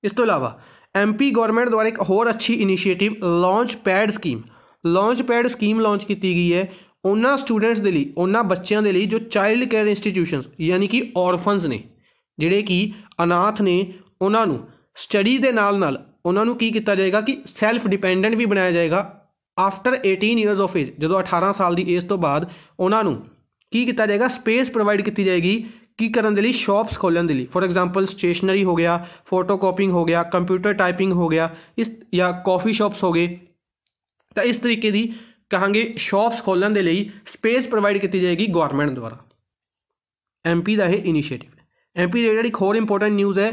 Speaker 1: ਇਸ ਤੋਂ ਇਲਾਵਾ ਐਮਪੀ ਗਵਰਨਮੈਂਟ ਦੁਆਰਾ ਇੱਕ ਹੋਰ ਅੱਛੀ initiative launch pad scheme launch pad scheme launch ਕੀਤੀ ਗਈ ਹੈ ਉਹਨਾਂ ਸਟੂਡੈਂਟਸ ਦੇ ਲਈ ਉਹਨਾਂ ਬੱਚਿਆਂ ਦੇ ਲਈ ਜੋ ਚਾਈਲਡ ਕੇਅਰ ਇੰਸਟੀਟਿਊਸ਼ਨਸ ਯਾਨੀ ਕਿ ਔਰਫਨਸ ਨੇ ਜਿਹੜੇ ਕਿ ਅਨਾਥ ਨੇ ਉਹਨਾਂ ਨੂੰ ਸਟੱਡੀ ਦੇ ਨਾਲ ਨਾਲ ਉਹਨਾਂ ਨੂੰ ਕੀ ਕੀਤਾ ਜਾਏਗਾ ਕਿ ਸੈਲਫ ਡਿਪੈਂਡੈਂਟ ਵੀ ਬਣਾਇਆ ਜਾਏਗਾ ਆਫਟਰ 18 ਇਅਰਸ ਆਫ ਏਜ ਜਦੋਂ 18 ਸਾਲ ਦੀ ਏਜ ਤੋਂ ਬਾਅਦ ਉਹਨਾਂ ਨੂੰ ਕੀ ਕੀਤਾ ਜਾਏਗਾ ਸਪੇਸ ਪ੍ਰੋਵਾਈਡ ਕੀਤੀ ਜਾਏਗੀ ਕੀ ਕਰਨ ਦੇ ਲਈ ਸ਼ਾਪਸ ਖੋਲਣ ਦੇ ਲਈ ਫੋਰ ਐਗਜ਼ਾਮਪਲ ਸਟੇਸ਼ਨਰੀ ਹੋ ਗਿਆ ਫੋਟੋ ਹੋ ਗਿਆ ਕੰਪਿਊਟਰ ਟਾਈਪਿੰਗ ਹੋ ਗਿਆ ਇਸ ਜਾਂ ਕਾਫੀ ਸ਼ਾਪਸ ਹੋ ਗਏ ਤਾਂ ਇਸ ਤਰੀਕੇ ਦੀ ਕਹਾਂਗੇ ਸ਼ਾਪਸ ਖੋਲਣ ਦੇ ਲਈ ਸਪੇਸ ਪ੍ਰੋਵਾਈਡ ਕੀਤੀ ਜਾਏਗੀ ਗਵਰਨਮੈਂਟ ਦੁਆਰਾ ਐਮਪੀ ਦਾ ਇਹ ਇਨੀਸ਼ੀਏਟਿਵ ਹੈ ਐਮਪੀ ਦੇ ਜਿਹੜੀ ਖੋਰ ਇੰਪੋਰਟੈਂਟ ਨਿਊਜ਼ ਹੈ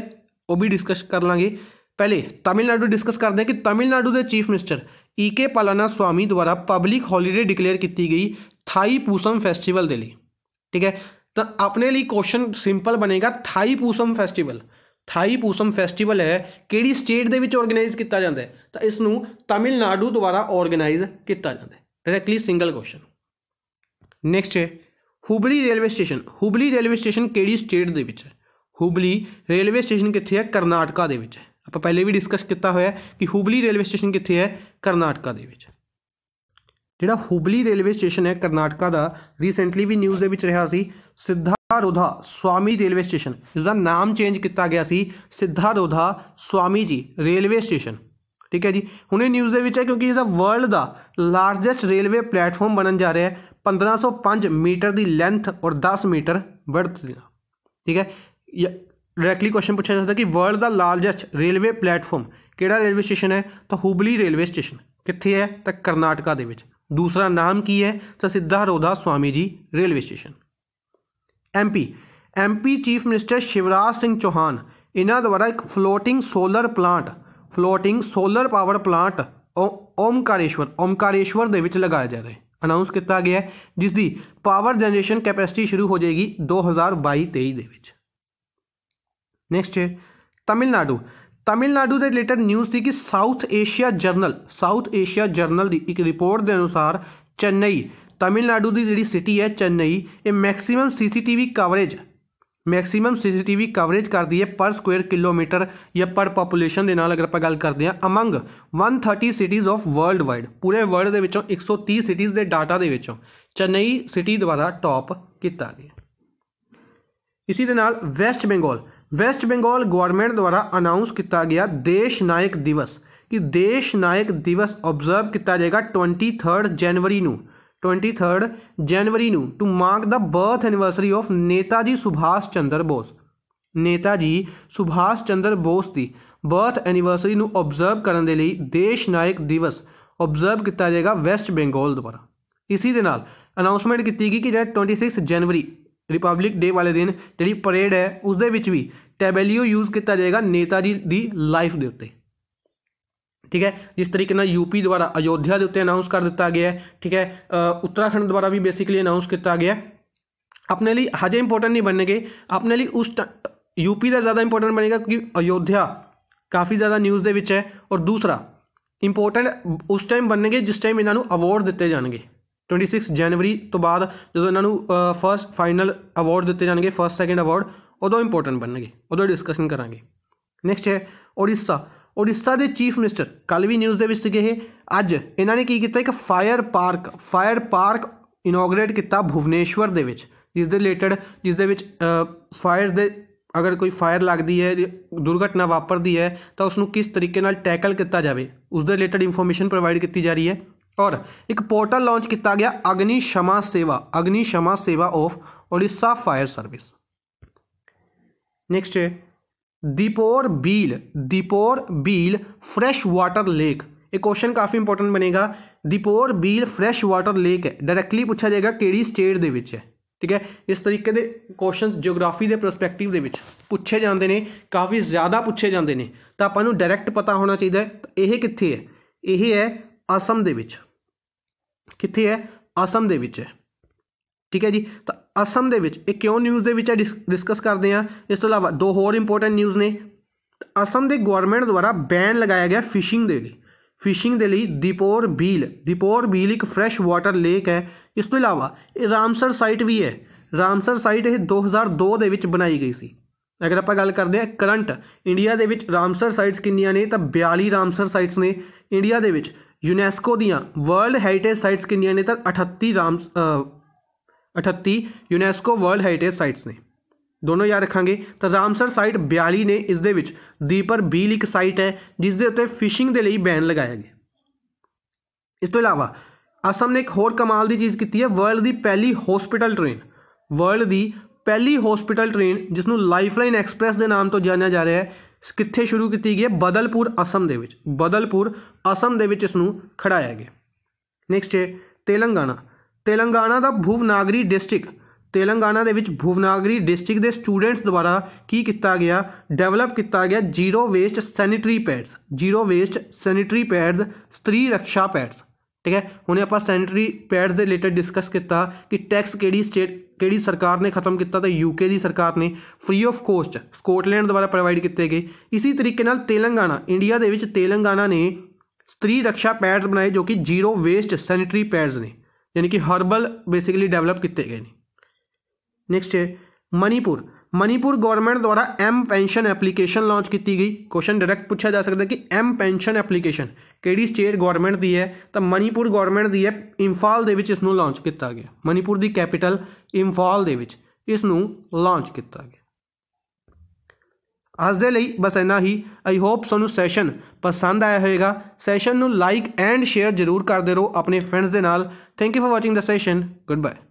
Speaker 1: ਉਹ ਵੀ ਡਿਸਕਸ ਕਰ ਲਾਂਗੇ ਪਹਿਲੇ ਤਾਮਿਲਨਾਡੂ ਡਿਸਕਸ ਕਰਦੇ ਹਾਂ ਕਿ ਤਾਮਿਲਨਾਡੂ ਦੇ chief minister E K Palaniswami ਦੁਆਰਾ ਪਬਲਿਕ ਹੌਲੀਡੇ ਡਿਕਲੇਅਰ ਕੀਤੀ ਗਈ ਥਾਈ ਪੂਸਮ ਫੈਸਟੀਵਲ ਦੇ ਲਈ ਠੀਕ ਹੈ ਤਾਂ ਆਪਣੇ ਲਈ ਕੁਐਸਚਨ ਸਿੰਪਲ ਬਣੇਗਾ ਥਾਈ ਪੂਸਮ ਫੈਸਟੀਵਲ ਥਾਈ ਪੂਸਮ ਫੈਸਟੀਵਲ ਹੈ ਕਿਹੜੀ ਸਟੇਟ ਦੇ ਵਿੱਚ ਆਰਗੇਨਾਈਜ਼ ਕੀਤਾ ਜਾਂਦਾ ਹੈ ਤਾਂ ਇਸ ਨੂੰ ਤਾਮਿਲਨਾਡੂ ਦੁਆਰਾ ਆਰਗੇਨਾਈਜ਼ ਕੀਤਾ ਜਾਂਦਾ ਹੈ ਡਾਇਰੈਕਟਲੀ ਸਿੰਗਲ ਕੁਐਸਚਨ ਨੈਕਸਟ ਹੈ Hubli railway station Hubli railway station ਕਿਹੜੀ ਸਟੇਟ ਦੇ ਵਿੱਚ ਹੈ ਹੁਬਲੀ ਰੇਲਵੇ ਸਟੇਸ਼ਨ ਕਿੱਥੇ ਹੈ ਕਰਨਾਟਕਾ ਦੇ ਵਿੱਚ ਹੈ ਆਪਾਂ ਪਹਿਲੇ ਵੀ ਡਿਸਕਸ ਕੀਤਾ ਹੋਇਆ ਕਿ ਹੁਬਲੀ ਰੇਲਵੇ ਸਟੇਸ਼ਨ ਕਿੱਥੇ ਹੈ ਕਰਨਾਟਕਾ ਦੇ ਵਿੱਚ ਜਿਹੜਾ ਹੁਬਲੀ ਰੇਲਵੇ ਸਟੇਸ਼ਨ ਹੈ ਕਰਨਾਟਕਾ ਦਾ ਰੀਸੈਂਟਲੀ ਵੀ ਨਿਊਜ਼ ਦੇ ਵਿੱਚ ਰਿਹਾ ਸੀ ਸਿੱਧਾ ਸਿੱਧਾਰੋਧਾ ਸਵਾਮੀ ਰੇਲਵੇ ਸਟੇਸ਼ਨ ਇਸ ਦਾ ਨਾਮ ਚੇਂਜ ਕੀਤਾ ਗਿਆ ਸੀ ਸਿੱਧਾਰੋਧਾ ਸਵਾਮੀ ਜੀ ਰੇਲਵੇ ਸਟੇਸ਼ਨ ਠੀਕ ਹੈ ਜੀ ਹੁਣ ਇਹ ਨਿਊਜ਼ ਦੇ ਵਿੱਚ ਹੈ ਕਿਉਂਕਿ ਇਹ ਦਾ ਵਰਲਡ ਦਾ ਲਾਰਜੈਸਟ ਰੇਲਵੇ ਪਲੇਟਫਾਰਮ ਬਣਨ ਜਾ ਰਿਹਾ ਹੈ 1505 ਮੀਟਰ ਦੀ ਲੈਂਥ ਔਰ 10 ਮੀਟਰ ਵਿਡਥ ਦਾ ਠੀਕ ਹੈ ਡਾਇਰੈਕਟਲੀ ਕੁਐਸਚਨ ਪੁੱਛਿਆ ਜਾਂਦਾ ਕਿ ਵਰਲਡ ਦਾ ਲਾਰਜੈਸਟ ਰੇਲਵੇ ਪਲੇਟਫਾਰਮ ਕਿਹੜਾ ਰੇਲਵੇ ਸਟੇਸ਼ਨ ਹੈ ਤਾਂ ਹੁਬਲੀ ਰੇਲਵੇ ਸਟੇਸ਼ਨ ਕਿੱਥੇ ਹੈ ਤਾਂ ਕਰਨਾਟਕਾ ਦੇ ਵਿੱਚ ਦੂਸਰਾ ਨਾਮ ਕੀ ਹੈ ਤਾਂ ਸਿੱਧਾ Siddharoodha Swami ji railway station MP MP chief minister Shivraj Singh Chouhan ਇਹਨਾਂ ਦੁਆਰਾ ਇੱਕ floating solar plant floating solar power plant Omkareshwar Omkareshwar ਦੇ ਵਿੱਚ ਲਗਾਇਆ ਜਾ ਰਿਹਾ ਹੈ ਅਨਾਉਂਸ ਕੀਤਾ ਗਿਆ ਹੈ ਜਿਸ ਦੀ ਪਾਵਰ ਜਨਰੇਸ਼ਨ ਕੈਪੈਸਿਟੀ ਸ਼ੁਰੂ ਹੋ ਜਾਏਗੀ 2022-23 ਦੇ ਵਿੱਚ ਨੈਕਸਟ ਹੈ ਤਮਿਲਨਾਡੂ ਤਮਿਲਨਾਡੂ ਦੇ ਰਿਲੇਟਡ ਨਿਊਜ਼ ਸੀ ਕਿ South Asia Journal South Asia Journal ਦੀ ਇੱਕ ਰਿਪੋਰਟ ਦੇ ਅਨੁਸਾਰ ਚੇਨਈ ਤਮਿਲਨਾਡੂ ਦੀ ਜਿਹੜੀ ਸਿਟੀ ਹੈ ਚੇਨਈ ਇਹ maximum CCTV coverage maximum CCTV coverage ਕਰਦੀ ਹੈ ਪਰ ਸਕੁਅਰ ਕਿਲੋਮੀਟਰ ਜਾਂ ਪਰ ਪੋਪੂਲੇਸ਼ਨ ਦੇ ਨਾਲ ਅਗਰ ਆਪਾਂ ਗੱਲ ਕਰਦੇ ਹਾਂ among 130 cities of world wide ਪੂਰੇ ਵਰਲਡ ਦੇ ਵਿੱਚੋਂ 130 ਸਿਟੀਜ਼ ਦੇ ਡਾਟਾ ਦੇ ਵਿੱਚੋਂ ਚੇਨਈ ਸਿਟੀ ਦੁਆਰਾ ਟੌਪ ਕੀਤਾ ਗਿਆ ਇਸੇ ਦੇ ਨਾਲ ਵੈਸਟ ਬੰਗਾਲ ਵੈਸਟ ਬੰਗਾਲ ਗਵਰਨਮੈਂਟ ਦੁਆਰਾ ਅਨਾਉਂਸ ਕੀਤਾ ਗਿਆ ਦੇਸ਼ ਨਾਇਕ ਦਿਵਸ ਕਿ ਦੇਸ਼ ਨਾਇਕ ਦਿਵਸ ਆਬਜ਼ਰਵ ਕੀਤਾ ਜਾਏਗਾ 23 ਜਨਵਰੀ ਨੂੰ 23 ਜਨਵਰੀ ਨੂੰ to mark the birth anniversary of Netaji Subhash Chandra Bose Netaji Subhash Chandra Bose ਦੀ ਬਰਥ ਐਨੀਵਰਸਰੀ ਨੂੰ ਆਬਜ਼ਰਵ ਕਰਨ ਦੇ ਲਈ ਦੇਸ਼ ਨਾਇਕ ਦਿਵਸ ਆਬਜ਼ਰਵ ਕੀਤਾ ਜਾਏਗਾ ਵੈਸਟ ਬੰਗਾਲ ਦੁਆਰਾ ਇਸੇ ਦੇ ਨਾਲ ਅਨਾਉਂਸਮੈਂਟ ਕੀਤੀ ਗਈ ਕਿ ਜਿਹੜਾ 26 ਜਨਵਰੀ ਰਿਪਬਲਿਕ ਡੇ ਵਾਲੇ ਦਿਨ ਜਿਹੜੀ ਪਰੇਡ ਹੈ ਉਸ ਦੇ ਵਿੱਚ ਵੀ ਟੈਬਲਿਓ ਯੂਜ਼ ਕੀਤਾ ਜਾਏਗਾ ਨੇਤਾਜੀ ਦੀ ਲਾਈਫ ਦੇ ਉੱਤੇ ਠੀਕ ਹੈ ਜਿਸ ਤਰੀਕੇ ਨਾਲ ਯੂਪੀ ਦੁਆਰਾ ਅਯੋਧਿਆ ਦੇ ਉੱਤੇ ਅਨਾਉਂਸ ਕਰ ਦਿੱਤਾ ਗਿਆ ਹੈ ਠੀਕ ਹੈ ਉੱਤਰਾਖੰਡ ਦੁਆਰਾ ਵੀ ਬੇਸਿਕਲੀ ਅਨਾਉਂਸ ਕੀਤਾ ਗਿਆ ਆਪਣੇ ਲਈ ਹਜੇ ਇੰਪੋਰਟੈਂਟ ਨਹੀਂ ਬਣਨਗੇ ਆਪਣੇ ਲਈ ਉਸ ਯੂਪੀ ਦਾ ਜ਼ਿਆਦਾ ਇੰਪੋਰਟੈਂਟ ਬਣੇਗਾ ਕਿਉਂਕਿ ਅਯੋਧਿਆ ਕਾਫੀ ਜ਼ਿਆਦਾ ਨਿਊਜ਼ ਦੇ ਵਿੱਚ ਹੈ ਔਰ ਦੂਸਰਾ ਇੰਪੋਰਟੈਂਟ ਉਸ ਟਾਈਮ ਬਣਨਗੇ ਜਿਸ ਟਾਈਮ ਇਹਨਾਂ ਨੂੰ ਅਵਾਰਡ ਦਿੱਤੇ ਜਾਣਗੇ 26 ਜਨਵਰੀ ਤੋਂ ਬਾਅਦ ਜਦੋਂ ਇਹਨਾਂ ਨੂੰ ਫਰਸਟ ਫਾਈਨਲ ਅਵਾਰਡ ਦਿੱਤੇ ਜਾਣਗੇ ਫਰਸਟ ਸੈਕੰਡ ਅਵਾਰਡ ਉਦੋਂ ਇੰਪੋਰਟੈਂਟ ਬਣਨਗੇ ਉਦੋਂ ਡਿਸਕਸ਼ਨ ਕਰਾਂਗੇ ਨੈਕਸਟ ਹੈ ਓਡੀਸ਼ਾ ਉੜੀਸਾ ਦੇ ਚੀਫ ਮਿਨਿਸਟਰ ਕੱਲ ਵੀ ਨਿਊਜ਼ ਦੇ ਵਿੱਚ ਸੀਗੇ ਇਹ ਅੱਜ ਇਹਨਾਂ ਨੇ ਕੀ ਕੀਤਾ ਇੱਕ fire park fire park inaugurate ਕੀਤਾ ਭੁਵਨੇਸ਼ਵਰ ਦੇ ਵਿੱਚ ਜਿਸ ਦੇ ਰਿਲੇਟਡ ਜਿਸ ਦੇ ਵਿੱਚ ਫਾਇਰਸ ਦੇ ਅਗਰ ਕੋਈ ਫਾਇਰ ਲੱਗਦੀ ਹੈ ਦੁਰਘਟਨਾ ਵਾਪਰਦੀ ਹੈ ਤਾਂ ਉਸ ਨੂੰ ਕਿਸ ਤਰੀਕੇ ਨਾਲ ਟੈਕਲ ਕੀਤਾ ਜਾਵੇ ਉਸ ਦੇ ਰਿਲੇਟਡ ਇਨਫੋਰਮੇਸ਼ਨ ਪ੍ਰੋਵਾਈਡ ਕੀਤੀ ਜਾ ਰਹੀ ਹੈ ਔਰ ਇੱਕ ਪੋਰਟਲ ਲਾਂਚ ਕੀਤਾ ਗਿਆ ਅਗਨੀ ਸ਼ਮਾ ਸੇਵਾ Agni Shama Seva of Odisha fire service next Deepor Beel Deepor Beel fresh water lake ਇਹ ਕੁਐਸਚਨ ਕਾਫੀ ਇੰਪੋਰਟੈਂਟ ਬਣੇਗਾ Deepor Beel fresh water lake ਹੈ ਡਾਇਰੈਕਟਲੀ ਪੁੱਛਿਆ ਜਾਏਗਾ ਕਿਹੜੀ ਸਟੇਟ ਦੇ ਵਿੱਚ ਹੈ ਠੀਕ ਹੈ ਇਸ ਤਰੀਕੇ ਦੇ ਕੁਐਸਚਨਸ ਜੀਓਗ੍ਰਾਫੀ ਦੇ ਪਰਸਪੈਕਟਿਵ ਦੇ ਵਿੱਚ ਪੁੱਛੇ ਜਾਂਦੇ ਨੇ ਕਾਫੀ ਜ਼ਿਆਦਾ ਪੁੱਛੇ ਜਾਂਦੇ ਨੇ ਤਾਂ ਆਪਾਂ ਨੂੰ ਡਾਇਰੈਕਟ ਪਤਾ ਹੋਣਾ ਚਾਹੀਦਾ ਹੈ ਇਹ ਕਿੱਥੇ ਹੈ ਇਹ ਹੈ ਅਸਮ ਦੇ ਵਿੱਚ ਕਿੱਥੇ ਹੈ ਅਸਮ ਦੇ ਵਿੱਚ ਹੈ ਠੀਕ ਹੈ ਜੀ ਤਾਂ ਅਸਮ ਦੇ ਵਿੱਚ ਇਹ ਕਿਉਂ ਨਿਊਜ਼ ਦੇ ਵਿੱਚ ਡਿਸਕਸ ਕਰਦੇ ਆ ਇਸ ਤੋਂ ਇਲਾਵਾ ਦੋ ਹੋਰ ਇੰਪੋਰਟੈਂਟ ਨਿਊਜ਼ ਨੇ ਅਸਮ ਦੇ ਗਵਰਨਮੈਂਟ ਦੁਆਰਾ ਬੈਨ ਲਗਾਇਆ ਗਿਆ ਫਿਸ਼ਿੰਗ ਦੇ ਲਈ ਫਿਸ਼ਿੰਗ ਦੇ ਲਈ ਦੀਪੋਰ ਬੀਲ ਦੀਪੋਰ ਬੀਲ ਇੱਕ ਫਰੈਸ਼ ਵਾਟਰ ਲੇਕ ਹੈ ਇਸ ਤੋਂ ਇਲਾਵਾ ਇਹ ਰਾਮਸਰ ਸਾਈਟ ਵੀ ਹੈ ਰਾਮਸਰ ਸਾਈਟ ਇਹ 2002 ਦੇ ਵਿੱਚ ਬਣਾਈ ਗਈ ਸੀ ਅਗਰ ਆਪਾਂ ਗੱਲ ਕਰਦੇ ਹਾਂ ਕਰੰਟ ਇੰਡੀਆ ਦੇ ਵਿੱਚ ਰਾਮਸਰ ਸਾਈਟਸ ਕਿੰਨੀਆਂ ਨੇ ਤਾਂ 42 ਰਾਮਸਰ ਸਾਈਟਸ ਨੇ ਇੰਡੀਆ ਦੇ ਵਿੱਚ ਯੂਨੈਸਕੋ ਦੀਆਂ ਵਰਲਡ ਹੈਰੀਟੇਜ ਸਾਈਟਸ ਕਿੰਨੀਆਂ ਨੇ ਤਾਂ 38 ਰਾਮ 38 ਯੂਨੈਸਕੋ ਵਰਲਡ ਹੈਰੀਟੇਜ ਸਾਈਟਸ ਨੇ ਦੋਨੋਂ ਯਾਦ ਰੱਖਾਂਗੇ ਤਾਂ ਰਾਮਸਰ ਸਾਈਟ 42 ਨੇ ਇਸ ਦੇ ਵਿੱਚ ਦੀਪਰ ਬੀਲ ਇੱਕ ਸਾਈਟ ਹੈ ਜਿਸ ਦੇ ਉੱਤੇ ਫਿਸ਼ਿੰਗ ਦੇ ਲਈ ਬੈਨ ਲਗਾਇਆ ਗਿਆ ਇਸ ਤੋਂ ਇਲਾਵਾ ਅਸਮ ਨੇ ਇੱਕ ਹੋਰ ਕਮਾਲ ਦੀ ਚੀਜ਼ ਕੀਤੀ ਹੈ ਵਰਲਡ ਦੀ ਪਹਿਲੀ ਹਸਪੀਟਲ ਟ੍ਰੇਨ ਵਰਲਡ ਦੀ ਪਹਿਲੀ ਹਸਪੀਟਲ ਟ੍ਰੇਨ ਜਿਸ ਨੂੰ ਲਾਈਫਲਾਈਨ ਐਕਸਪ੍ਰੈਸ ਦੇ ਨਾਮ ਤੋਂ ਜਾਣਿਆ ਜਾ ਰਿਹਾ ਹੈ ਕਿੱਥੇ ਸ਼ੁਰੂ ਕੀਤੀ ਗਈ ਹੈ ਬਦਲਪੁਰ ਅਸਮ ਦੇ ਵਿੱਚ ਬਦਲਪੁਰ ਅਸਮ ਦੇ ਵਿੱਚ ਇਸ ਨੂੰ ਖੜਾਇਆ ਗਿਆ ਨੈਕਸਟ ਹੈ ਤੇਲੰਗਾਨਾ ਤੇਲੰਗਾਨਾ ਦਾ ਭੂਵਨਾਗਰੀ ਡਿਸਟ੍ਰਿਕਟ ਤੇਲੰਗਾਨਾ ਦੇ ਵਿੱਚ ਭੂਵਨਾਗਰੀ ਡਿਸਟ੍ਰਿਕਟ ਦੇ ਸਟੂਡੈਂਟਸ ਦੁਆਰਾ ਕੀ ਕੀਤਾ ਗਿਆ ਡਿਵੈਲਪ ਕੀਤਾ ਗਿਆ zero waste sanitary pads zero waste sanitary pads Stree Raksha pads ਠੀਕ ਹੈ ਹੁਣੇ ਆਪਾਂ ਸੈਨੀਟਰੀ ਪੈਡਸ ਦੇ ਰਿਲੇਟਡ ਡਿਸਕਸ ਕੀਤਾ ਕਿ ਟੈਕਸ ਕਿਹੜੀ ਸਟੇਟ ਕਿਹੜੀ ਸਰਕਾਰ ਨੇ ਖਤਮ ਕੀਤਾ ਤਾਂ ਯੂਕੇ ਦੀ ਸਰਕਾਰ ਨੇ ਫ੍ਰੀ ਆਫ ਕੋਸਟ ਸਕਾਟਲੈਂਡ ਦੁਆਰਾ ਪ੍ਰੋਵਾਈਡ ਕੀਤੇ ਗਏ ਇਸੇ ਤਰੀਕੇ ਨਾਲ ਤੇਲੰਗਾਨਾ ਇੰਡੀਆ ਦੇ ਵਿੱਚ ਤੇਲੰਗਾਨਾ ਨੇ ਸਤਰੀ ਰੱਖਿਆ ਪੈਡਸ ਬਣਾਏ ਜੋ ਕਿ ਜ਼ੀਰੋ ਵੇਸਟ ਸੈਨੀਟਰੀ ਪੈਡਸ ਨੇ ਯਾਨੀ ਕਿ ਹਰਬਲ ਬੇਸਿਕਲੀ ਡਿਵੈਲਪ ਕੀਤੇ ਗਏ ਨੇ ਨੈਕਸਟ ਹੈ ਮਨੀਪੁਰ ਮਨੀਪੁਰ ਗਵਰਨਮੈਂਟ ਦੁਆਰਾ ਐਮ ਪੈਨਸ਼ਨ ਐਪਲੀਕੇਸ਼ਨ ਲਾਂਚ ਕੀਤੀ ਗਈ ਕੁਐਸਚਨ ਡਾਇਰੈਕਟ ਪੁੱਛਿਆ ਜਾ ਸਕਦਾ ਕਿ ਐਮ ਪੈਨਸ਼ਨ ਐਪਲੀਕੇਸ਼ਨ ਕਿਹੜੀ ਸਟੇਟ ਗਵਰਨਮੈਂਟ ਦੀ ਹੈ ਤਾਂ ਮਨੀਪੁਰ ਗਵਰਨਮੈਂਟ ਦੀ ਹੈ ਇੰਫਾਲ ਦੇ ਵਿੱਚ ਇਸ ਨੂੰ ਲਾਂਚ ਕੀਤਾ ਗਿਆ ਮਨੀਪੁਰ ਦੀ ਕੈਪੀਟਲ ਇੰਫਾਲ ਦੇ ਵਿੱਚ ਇਸ ਨੂੰ ਲਾਂਚ ਕੀਤਾ ਗਿਆ ਅੱਜ ਦੇ ਲਈ ਬਸ ਇੰਨਾ ਹੀ ਆਈ ਹੋਪ ਸਾਨੂੰ ਸੈਸ਼ਨ ਪਸੰਦ ਆਇਆ ਹੋਵੇਗਾ ਸੈਸ਼ਨ ਨੂੰ ਲਾਈਕ ਐਂਡ ਸ਼ੇਅਰ ਜ਼ਰੂਰ ਕਰਦੇ ਰਹੋ ਆਪਣੇ ਫਰੈਂਡਸ ਦੇ ਨਾਲ thank you for watching the session good bye